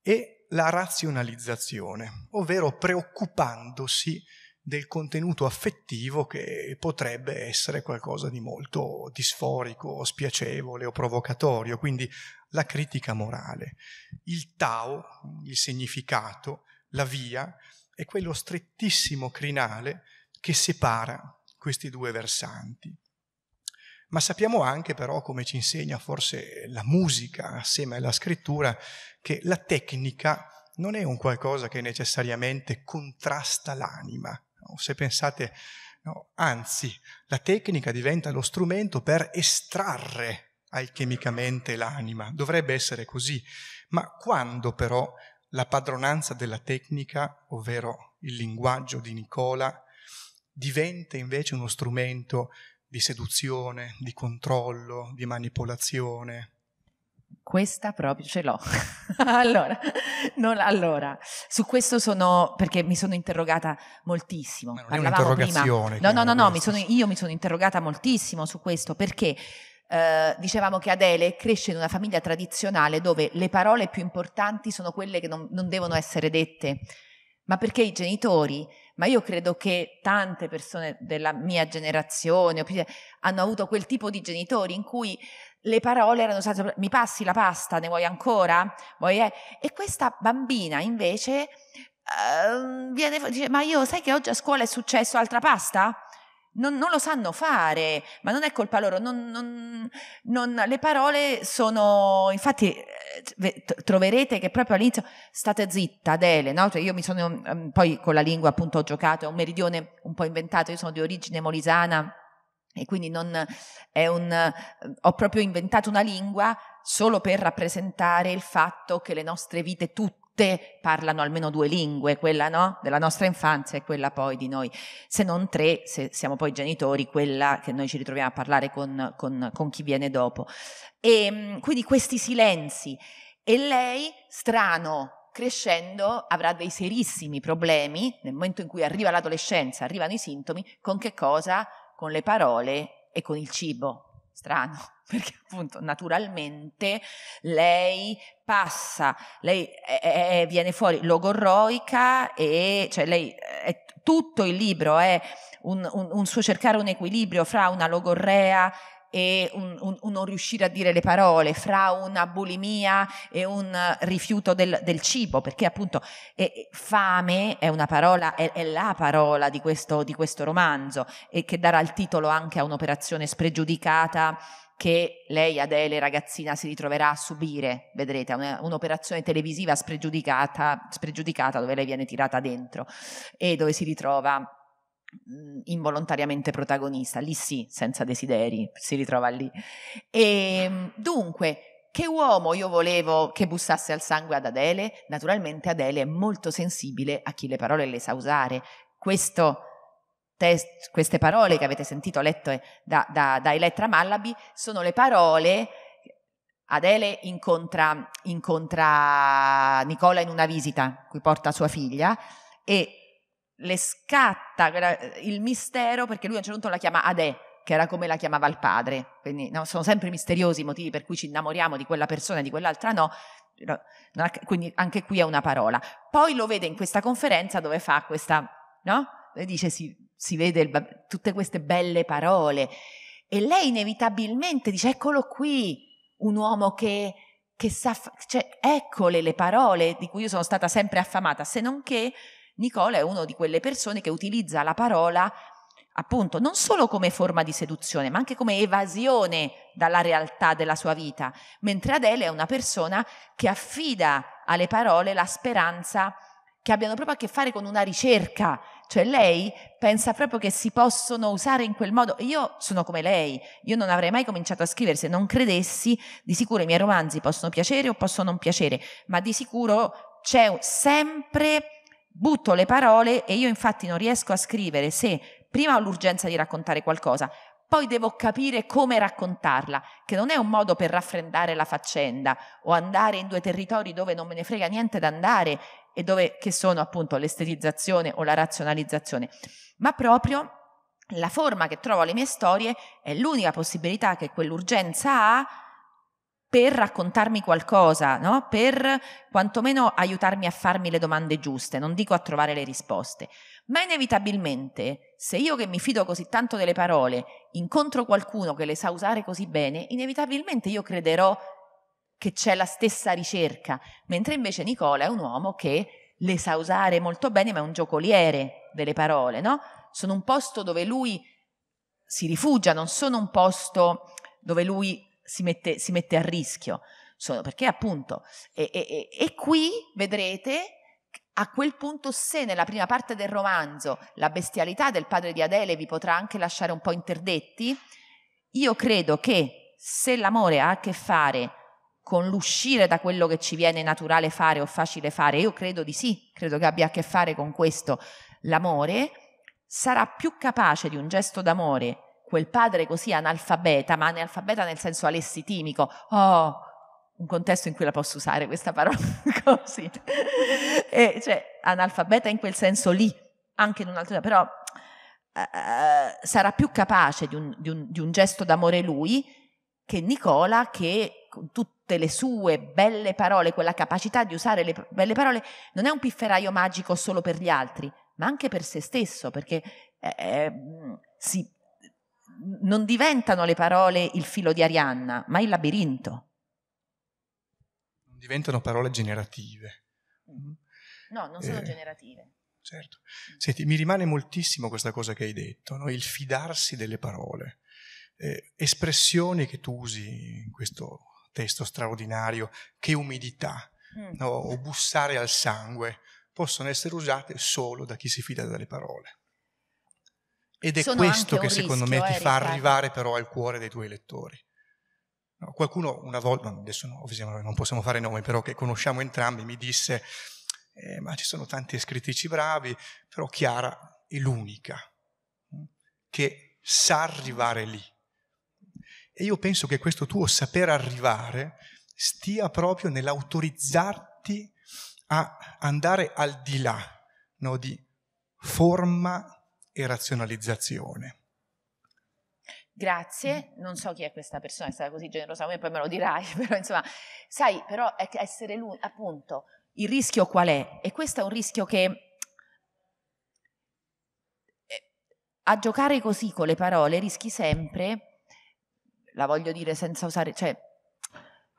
C: e la razionalizzazione, ovvero preoccupandosi del contenuto affettivo che potrebbe essere qualcosa di molto disforico, spiacevole o provocatorio, quindi la critica morale. Il Tao, il significato, la via, è quello strettissimo crinale che separa questi due versanti ma sappiamo anche però, come ci insegna forse la musica assieme alla scrittura, che la tecnica non è un qualcosa che necessariamente contrasta l'anima. Se pensate, no, anzi, la tecnica diventa lo strumento per estrarre alchemicamente l'anima, dovrebbe essere così, ma quando però la padronanza della tecnica, ovvero il linguaggio di Nicola, diventa invece uno strumento di seduzione, di controllo, di manipolazione. Questa proprio ce l'ho.
D: allora, non, allora, su questo sono perché mi sono interrogata moltissimo. Ma non è un'interrogazione. Prima. No, no, no, no mi sono, io mi sono interrogata moltissimo su questo perché eh, dicevamo che Adele cresce in una famiglia tradizionale dove le parole più importanti sono quelle che non, non devono essere dette, ma perché i genitori ma io credo che tante persone della mia generazione hanno avuto quel tipo di genitori in cui le parole erano state, mi passi la pasta, ne vuoi ancora? Vuoi, eh? E questa bambina invece uh, viene, dice, ma io sai che oggi a scuola è successo altra pasta? non, non, lo sanno fare, ma non è colpa loro. Non, non, le parole sono, infatti, eh, troverete che proprio all'inizio state zitta, Adele. No? Cioè io mi sono ehm, poi con la lingua appunto ho giocato, è un meridione un po' inventato. Io sono di origine molisana e quindi non è un, eh, ho proprio inventato una lingua solo per rappresentare il fatto che le nostre vite tutte tutte parlano almeno due lingue, quella no? della nostra infanzia e quella poi di noi, se non tre, se siamo poi genitori, quella che noi ci ritroviamo a parlare con, con, con chi viene dopo. E ehm, quindi questi silenzi. E lei, strano, crescendo avrà dei serissimi problemi nel momento in cui arriva l'adolescenza, arrivano i sintomi, con che cosa? Con le parole e con il cibo strano, perché appunto naturalmente lei passa, lei è, è, viene fuori logorroica e cioè lei è, tutto il libro è un, un, un suo cercare un equilibrio fra una logorrea e un, un, un, non riuscire a dire le parole, fra una bulimia e un rifiuto del, del cibo, perché appunto eh, fame è una parola, è, è la parola di questo, di questo romanzo e che darà il titolo anche a un'operazione spregiudicata che lei, Adele, ragazzina, si ritroverà a subire, vedrete, una, un'operazione televisiva spregiudicata, spregiudicata dove lei viene tirata dentro e dove si ritrova involontariamente protagonista, lì sì, senza desideri, si ritrova lì. E, ehm, dunque, che uomo io volevo che bussasse al sangue ad Adele? Naturalmente Adele è molto sensibile a chi le parole le sa usare. Questo test, queste parole che avete sentito lette da, da, da Elettra Mallaby sono le parole Adele incontra, incontra Nicola in una visita, cui porta sua figlia, e le scatta eh, il mistero perché lui a un certo punto la chiama Adè, che era come la chiamava il padre. Quindi no, sono sempre misteriosi i motivi per cui ci innamoriamo di quella persona e di quell'altra no. Quindi anche qui è una parola. Poi lo vede in questa conferenza dove fa questa, no? E dice si, si vede il, tutte queste belle parole e lei inevitabilmente dice eccolo qui, un uomo che che sa, cioè, eccole le parole di cui io sono stata sempre affamata, se non che Nicola è una di quelle persone che utilizza la parola appunto non solo come forma di seduzione, ma anche come evasione dalla realtà della sua vita, mentre Adele è una persona che affida alle parole la speranza che abbiano proprio a che fare con una ricerca, cioè lei pensa proprio che si possono usare in quel modo. Io sono come lei, io non avrei mai cominciato a scrivere se non credessi, di sicuro i miei romanzi possono piacere o possono non piacere, ma di sicuro c'è sempre butto le parole e io infatti non riesco a scrivere se prima ho l'urgenza di raccontare qualcosa, poi devo capire come raccontarla, che non è un modo per raffreddare la faccenda o andare in due territori dove non me ne frega niente d'andare e dove che sono appunto l'estetizzazione o la razionalizzazione, ma proprio la forma che trovo alle mie storie è l'unica possibilità che quell'urgenza ha per raccontarmi qualcosa, no? per quantomeno aiutarmi a farmi le domande giuste, non dico a trovare le risposte, ma inevitabilmente se io che mi fido così tanto delle parole incontro qualcuno che le sa usare così bene, inevitabilmente io crederò che c'è la stessa ricerca, mentre invece Nicola è un uomo che le sa usare molto bene, ma è un giocoliere delle parole, no? Sono un posto dove lui si rifugia, non sono un posto dove lui si mette, si mette a rischio, Sono, perché appunto, e, e, e qui vedrete a quel punto, se nella prima parte del romanzo la bestialità del padre di Adele vi potrà anche lasciare un po' interdetti, io credo che se l'amore ha a che fare con l'uscire da quello che ci viene naturale fare o facile fare, io credo di sì, credo che abbia a che fare con questo l'amore, sarà più capace di un gesto d'amore quel padre così analfabeta, ma analfabeta nel senso alessitimico. Oh, un contesto in cui la posso usare questa parola così. E, eh, cioè, analfabeta in quel senso lì, anche in un'altra, però eh, sarà più capace di un, di, un, di un gesto d'amore lui che Nicola che con tutte le sue belle parole, quella capacità di usare le belle parole, non è un pifferaio magico solo per gli altri, ma anche per se stesso, perché eh, eh si non diventano le parole il filo di Arianna, ma il
C: labirinto. Non diventano parole generative. Mm-hmm.
D: No, non sono eh, generative.
C: Certo. Senti, mi rimane moltissimo questa cosa che hai detto, no? il fidarsi delle parole. Eh, espressioni che tu usi in questo testo straordinario, che umidità, mm. no? o bussare al sangue, possono essere usate solo da chi si fida delle parole.
A: Ed è Sono questo che secondo rischio, me ti eh, fa Riccardo. arrivare
C: però al cuore dei tuoi lettori. No, qualcuno una volta, adesso no, non possiamo fare nomi, però che conosciamo entrambi, mi disse, eh, ma ci sono tanti scrittici bravi, però Chiara è l'unica mm, che sa arrivare lì. E io penso che questo tuo saper arrivare stia proprio nell'autorizzarti a andare al di là no, di forma e razionalizzazione.
D: Grazie, non so chi è questa persona, è stata così generosa poi me lo dirai, però insomma, sai, però essere lui, appunto, il rischio qual è? E questo è un rischio che eh, a giocare così con le parole rischi sempre, la voglio dire senza usare, cioè,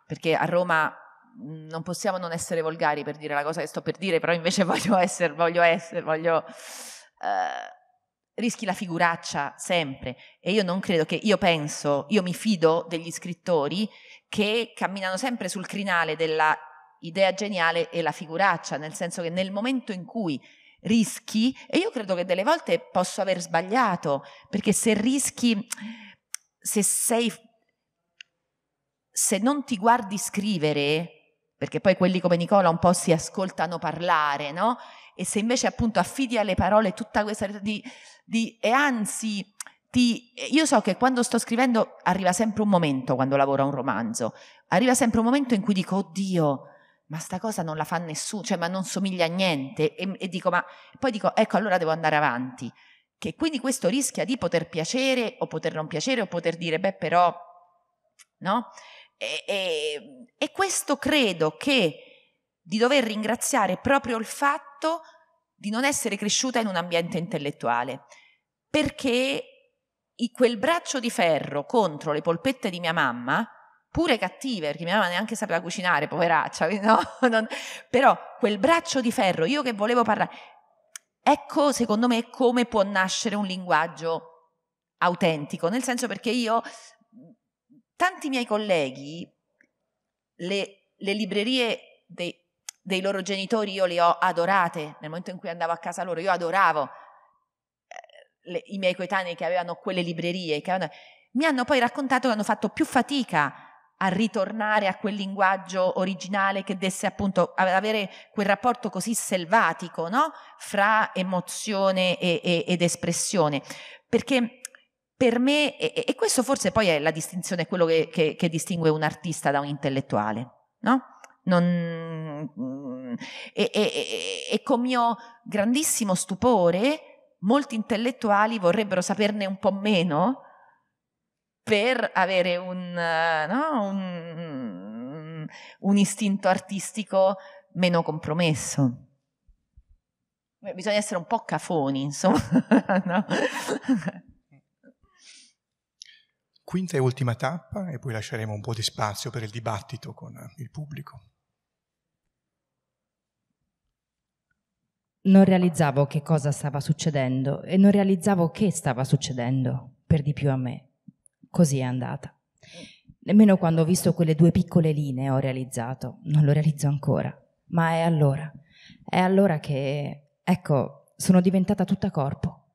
D: perché a Roma mm, non possiamo non essere volgari per dire la cosa che sto per dire, però invece voglio essere, voglio essere, voglio... Uh, rischi la figuraccia sempre e io non credo che io penso, io mi fido degli scrittori che camminano sempre sul crinale della idea geniale e la figuraccia, nel senso che nel momento in cui rischi, e io credo che delle volte posso aver sbagliato, perché se rischi, se sei, se non ti guardi scrivere, perché poi quelli come Nicola un po' si ascoltano parlare, no? E se invece appunto affidi alle parole tutta questa di, di e anzi ti, io so che quando sto scrivendo arriva sempre un momento quando lavoro a un romanzo, arriva sempre un momento in cui dico oddio, ma sta cosa non la fa nessuno, cioè ma non somiglia a niente e, e dico ma poi dico ecco allora devo andare avanti, che quindi questo rischia di poter piacere o poter non piacere o poter dire beh però no? E, e, e questo credo che di dover ringraziare proprio il fatto di non essere cresciuta in un ambiente intellettuale, perché quel braccio di ferro contro le polpette di mia mamma, pure cattive, perché mia mamma neanche sapeva cucinare, poveraccia, no? non, però quel braccio di ferro, io che volevo parlare, ecco secondo me come può nascere un linguaggio autentico, nel senso perché io tanti miei colleghi, le, le librerie dei, dei loro genitori io le ho adorate, nel momento in cui andavo a casa loro io adoravo eh, le, i miei coetanei che avevano quelle librerie, avevano, mi hanno poi raccontato che hanno fatto più fatica a ritornare a quel linguaggio originale che desse appunto, avere quel rapporto così selvatico no? fra emozione e, e, ed espressione. Perché per me, e, e questo forse poi è la distinzione, quello che, che, che distingue un artista da un intellettuale, no? Non, mm, e, e, e, con mio grandissimo stupore molti intellettuali vorrebbero saperne un po' meno per avere un, no, un, un istinto artistico meno compromesso. Bisogna essere un po' cafoni, insomma. no?
C: Quinta e ultima tappa e poi lasceremo un po' di spazio per il dibattito con il pubblico.
B: Non realizzavo che cosa stava succedendo e non realizzavo che stava succedendo, per di più a me. Così è andata. Nemmeno quando ho visto quelle due piccole linee ho realizzato, non lo realizzo ancora, ma è allora. È allora che, ecco, sono diventata tutta corpo.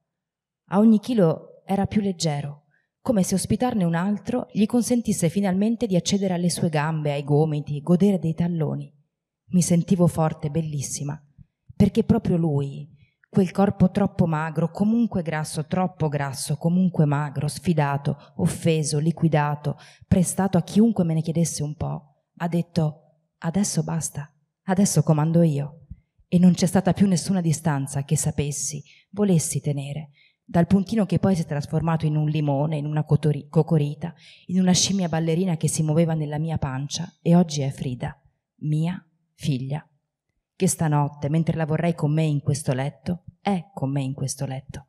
B: A ogni chilo era più leggero, come se ospitarne un altro gli consentisse finalmente di accedere alle sue gambe, ai gomiti, godere dei talloni. Mi sentivo forte, bellissima, perché proprio lui, quel corpo troppo magro, comunque grasso, troppo grasso, comunque magro, sfidato, offeso, liquidato, prestato a chiunque me ne chiedesse un po', ha detto adesso basta, adesso comando io. E non c'è stata più nessuna distanza che sapessi, volessi tenere, dal puntino che poi si è trasformato in un limone, in una cotori- cocorita, in una scimmia ballerina che si muoveva nella mia pancia e oggi è Frida, mia figlia, che stanotte, mentre la vorrei con me in questo letto, è con me in questo letto,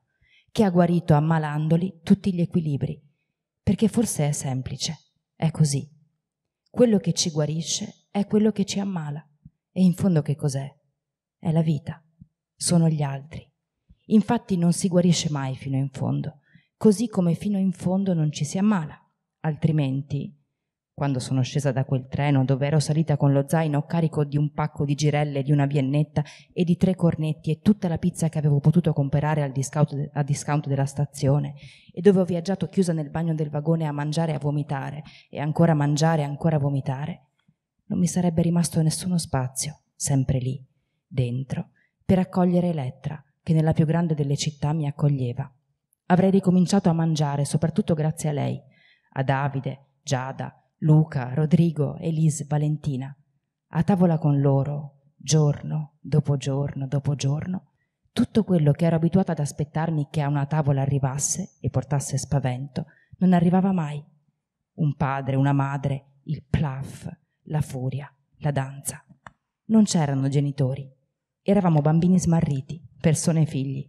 B: che ha guarito ammalandoli tutti gli equilibri, perché forse è semplice, è così. Quello che ci guarisce è quello che ci ammala e in fondo che cos'è? È la vita, sono gli altri Infatti non si guarisce mai fino in fondo, così come fino in fondo non ci si ammala. Altrimenti, quando sono scesa da quel treno dove ero salita con lo zaino carico di un pacco di girelle, di una viennetta e di tre cornetti e tutta la pizza che avevo potuto comprare al discount, de- al discount della stazione e dove ho viaggiato chiusa nel bagno del vagone a mangiare e a vomitare e ancora mangiare e ancora vomitare, non mi sarebbe rimasto nessuno spazio, sempre lì, dentro, per accogliere Elettra, che nella più grande delle città mi accoglieva. Avrei ricominciato a mangiare, soprattutto grazie a lei, a Davide, Giada, Luca, Rodrigo, Elise, Valentina. A tavola con loro, giorno dopo giorno dopo giorno, tutto quello che ero abituata ad aspettarmi che a una tavola arrivasse e portasse spavento, non arrivava mai. Un padre, una madre, il plaf, la furia, la danza. Non c'erano genitori. Eravamo bambini smarriti persone e figli.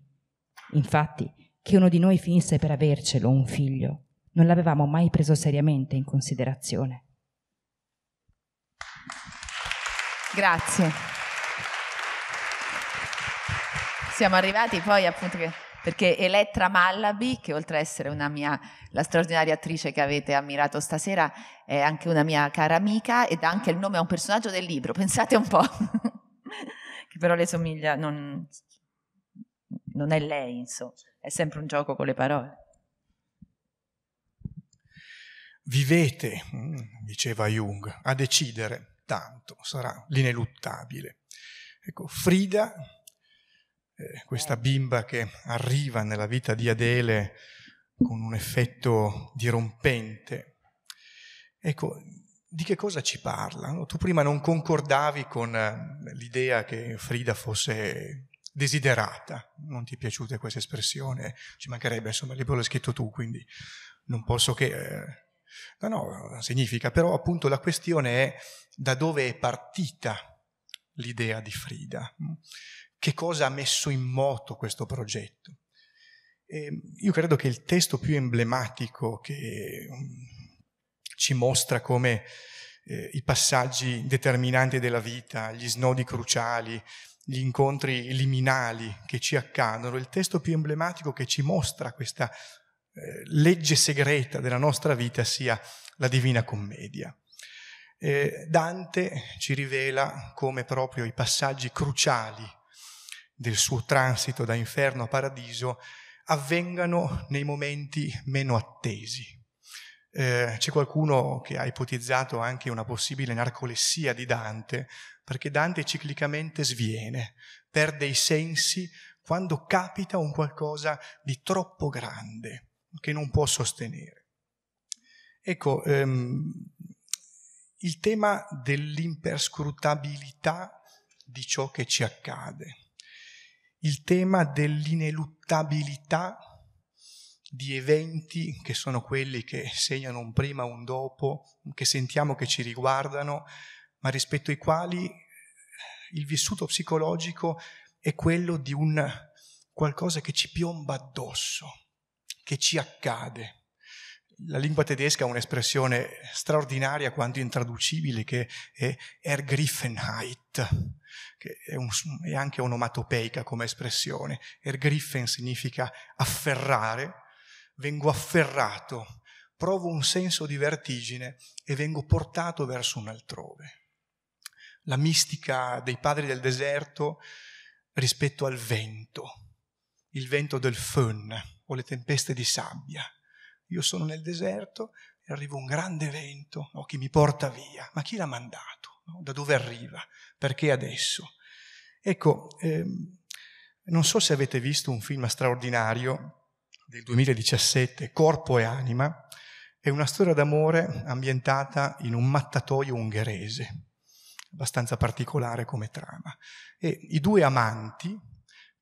B: Infatti, che uno di noi finisse per avercelo un figlio, non l'avevamo mai preso seriamente in considerazione. Grazie.
D: Siamo arrivati poi appunto che, perché Elettra Mallaby, che oltre ad essere una mia, la straordinaria attrice che avete ammirato stasera, è anche una mia cara amica ed anche il nome a un personaggio del libro, pensate un po', che però le somiglia, non, non è lei, insomma, è
C: sempre un gioco con le parole. Vivete, mm, diceva Jung, a decidere, tanto sarà l'ineluttabile. Ecco, Frida, eh, questa eh. bimba che arriva nella vita di Adele con un effetto dirompente, ecco, di che cosa ci parla? No? Tu prima non concordavi con eh, l'idea che Frida fosse desiderata. Non ti è piaciuta questa espressione? Ci mancherebbe, insomma, il libro l'hai scritto tu, quindi non posso che... Eh, no, no, significa, però appunto la questione è da dove è partita l'idea di Frida, mm? che cosa ha messo in moto questo progetto. E ehm, io credo che il testo più emblematico che mm, ci mostra come eh, i passaggi determinanti della vita, gli snodi cruciali, gli incontri liminali che ci accadono, il testo più emblematico che ci mostra questa eh, legge segreta della nostra vita sia la Divina Commedia. Eh, Dante ci rivela come proprio i passaggi cruciali del suo transito da inferno a paradiso avvengano nei momenti meno attesi. Eh, c'è qualcuno che ha ipotizzato anche una possibile narcolessia di Dante, perché Dante ciclicamente sviene, perde i sensi quando capita un qualcosa di troppo grande che non può sostenere. Ecco, ehm, il tema dell'imperscrutabilità di ciò che ci accade, il tema dell'ineluttabilità di eventi che sono quelli che segnano un prima, un dopo, che sentiamo che ci riguardano, ma rispetto ai quali il vissuto psicologico è quello di un qualcosa che ci piomba addosso, che ci accade. La lingua tedesca ha un'espressione straordinaria quanto intraducibile che è Ergriffenheit, che è, un, è anche onomatopeica come espressione. Ergriffen significa afferrare, vengo afferrato, provo un senso di vertigine e vengo portato verso un altrove. La mistica dei padri del deserto rispetto al vento, il vento del fön o le tempeste di sabbia. Io sono nel deserto e arriva un grande vento no, che mi porta via. Ma chi l'ha mandato? No? Da dove arriva? Perché adesso? Ecco, ehm, non so se avete visto un film straordinario del 2017, Corpo e Anima, è una storia d'amore ambientata in un mattatoio ungherese, abbastanza particolare come trama. E i due amanti,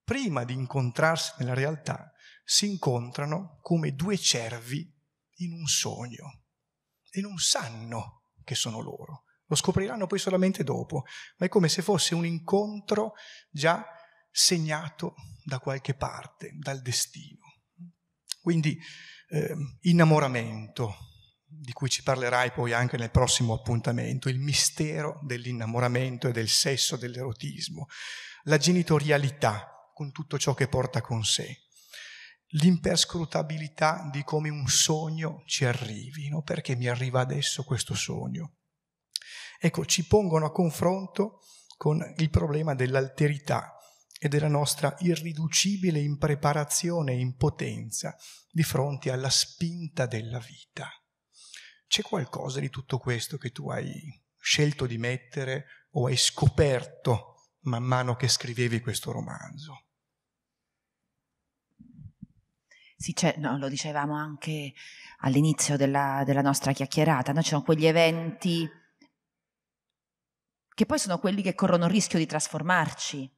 C: prima di incontrarsi nella realtà, si incontrano come due cervi in un sogno e non sanno che sono loro. Lo scopriranno poi solamente dopo, ma è come se fosse un incontro già segnato da qualche parte, dal destino. Quindi eh, innamoramento, di cui ci parlerai poi anche nel prossimo appuntamento, il mistero dell'innamoramento e del sesso, dell'erotismo, la genitorialità con tutto ciò che porta con sé, l'imperscrutabilità di come un sogno ci arrivi, no? perché mi arriva adesso questo sogno. Ecco, ci pongono a confronto con il problema dell'alterità e della nostra irriducibile impreparazione e impotenza di fronte alla spinta della vita. C'è qualcosa di tutto questo che tu hai scelto di mettere o hai scoperto man mano che scrivevi questo romanzo?
D: Sì, no, lo dicevamo anche all'inizio della, della nostra chiacchierata, no? ci sono quegli eventi che poi sono quelli che corrono il rischio di trasformarci,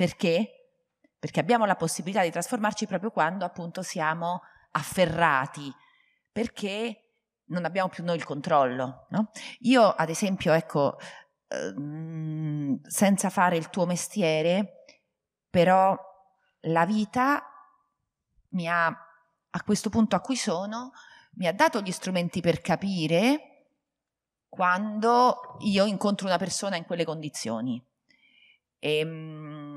D: perché? Perché abbiamo la possibilità di trasformarci proprio quando appunto siamo afferrati, perché non abbiamo più noi il controllo. No? Io, ad esempio, ecco, ehm, senza fare il tuo mestiere, però la vita mi ha, a questo punto a cui sono, mi ha dato gli strumenti per capire quando io incontro una persona in quelle condizioni. E, ehm,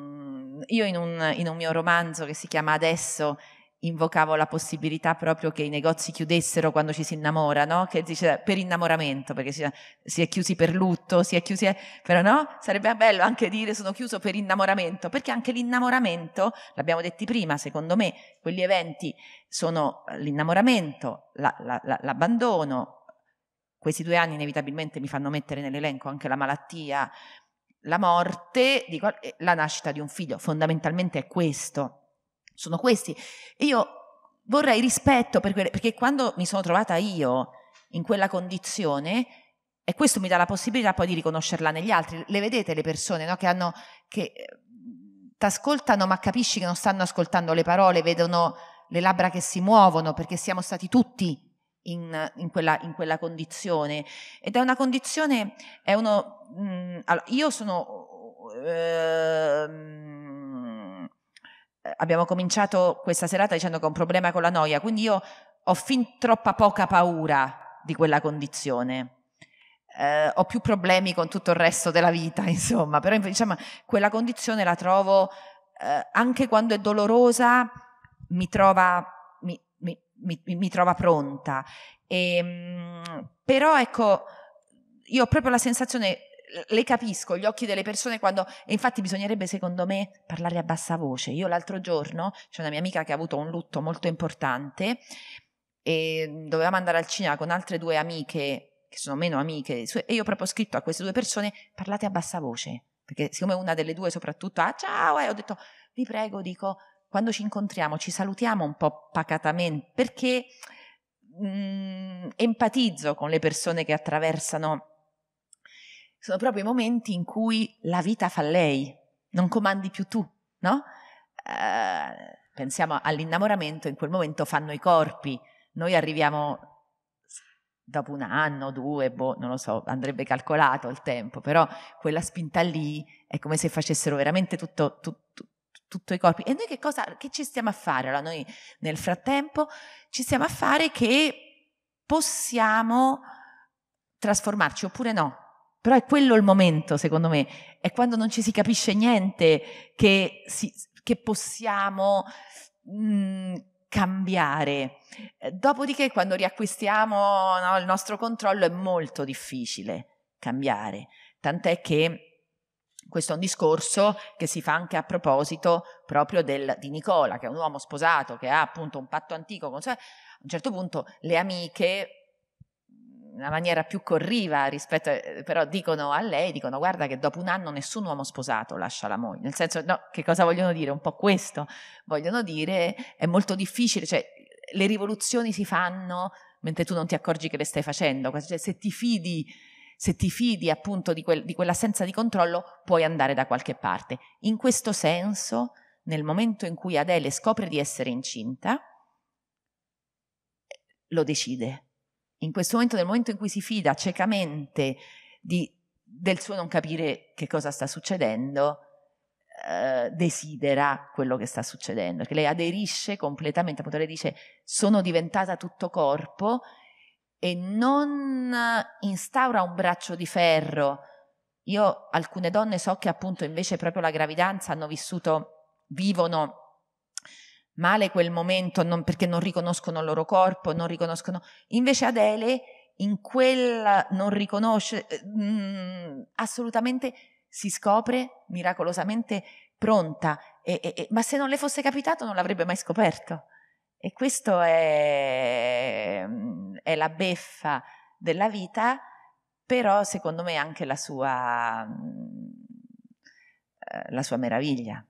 D: io in un, in un mio romanzo che si chiama Adesso invocavo la possibilità proprio che i negozi chiudessero quando ci si innamora, no? Che dice per innamoramento, perché si è, chiusi per lutto, si è chiusi, eh. però no? Sarebbe bello anche dire sono chiuso per innamoramento, perché anche l'innamoramento, l'abbiamo detto prima, secondo me, quegli eventi sono l'innamoramento, la, la, la, l'abbandono, questi due anni inevitabilmente mi fanno mettere nell'elenco anche la malattia, la morte, di, la nascita di un figlio, fondamentalmente è questo. Sono questi. E io vorrei rispetto per quelle, perché quando mi sono trovata io in quella condizione, e questo mi dà la possibilità poi di riconoscerla negli altri, le vedete le persone no, che hanno, che eh, ti ascoltano ma capisci che non stanno ascoltando le parole, vedono le labbra che si muovono perché siamo stati tutti in, in, quella, in, quella, condizione. Ed è una condizione, è uno, mh, mm, allora, io sono, ehm, abbiamo cominciato questa serata dicendo che ho un problema con la noia, quindi io ho fin troppa poca paura di quella condizione. Eh, ho più problemi con tutto il resto della vita, insomma, però diciamo, quella condizione la trovo, eh, anche quando è dolorosa, mi trova mi, mi trova pronta. E, ehm, però ecco, io ho proprio la sensazione, le capisco, gli occhi delle persone quando, e infatti bisognerebbe secondo me parlare a bassa voce. Io l'altro giorno, c'è una mia amica che ha avuto un lutto molto importante e dovevamo andare al cinema con altre due amiche che sono meno amiche, e io proprio ho scritto a queste due persone, parlate a bassa voce, perché siccome una delle due soprattutto, ah ciao, eh, ho detto, vi prego, dico, quando ci incontriamo ci salutiamo un po' pacatamente perché mh, mm, empatizzo con le persone che attraversano. Sono proprio i momenti in cui la vita fa lei, non comandi più tu, no? Eh, pensiamo all'innamoramento, in quel momento fanno i corpi, noi arriviamo dopo un anno, due, boh, non lo so, andrebbe calcolato il tempo, però quella spinta lì è come se facessero veramente tutto, tutto tutto i corpi. E noi che cosa che ci stiamo a fare? Allora, noi nel frattempo ci stiamo a fare che possiamo trasformarci oppure no. Però è quello il momento, secondo me, è quando non ci si capisce niente che, si, che possiamo mh, mm, cambiare. Dopodiché, quando riacquistiamo no, il nostro controllo, è molto difficile cambiare. Tant'è che questo è un discorso che si fa anche a proposito proprio del, di Nicola, che è un uomo sposato, che ha appunto un patto antico con sua... A un certo punto le amiche in una maniera più corriva rispetto a, eh, però dicono a lei dicono guarda che dopo un anno nessun uomo sposato lascia la moglie nel senso no che cosa vogliono dire un po' questo vogliono dire è molto difficile cioè le rivoluzioni si fanno mentre tu non ti accorgi che le stai facendo cioè, se ti fidi se ti fidi appunto di, quel, di quell'assenza di controllo, puoi andare da qualche parte. In questo senso, nel momento in cui Adele scopre di essere incinta, lo decide. In questo momento, nel momento in cui si fida ciecamente di, del suo non capire che cosa sta succedendo, eh, desidera quello che sta succedendo, che lei aderisce completamente, appunto lei dice sono diventata tutto corpo e non instaura un braccio di ferro. Io alcune donne so che appunto invece proprio la gravidanza hanno vissuto, vivono male quel momento non, perché non riconoscono il loro corpo, non riconoscono... Invece Adele in quella non riconosce, mm, assolutamente si scopre miracolosamente pronta, e, e, e, ma se non le fosse capitato non l'avrebbe mai scoperto. E questa è, è, la beffa della vita, però secondo me anche la sua, mm,
C: eh, la sua meraviglia.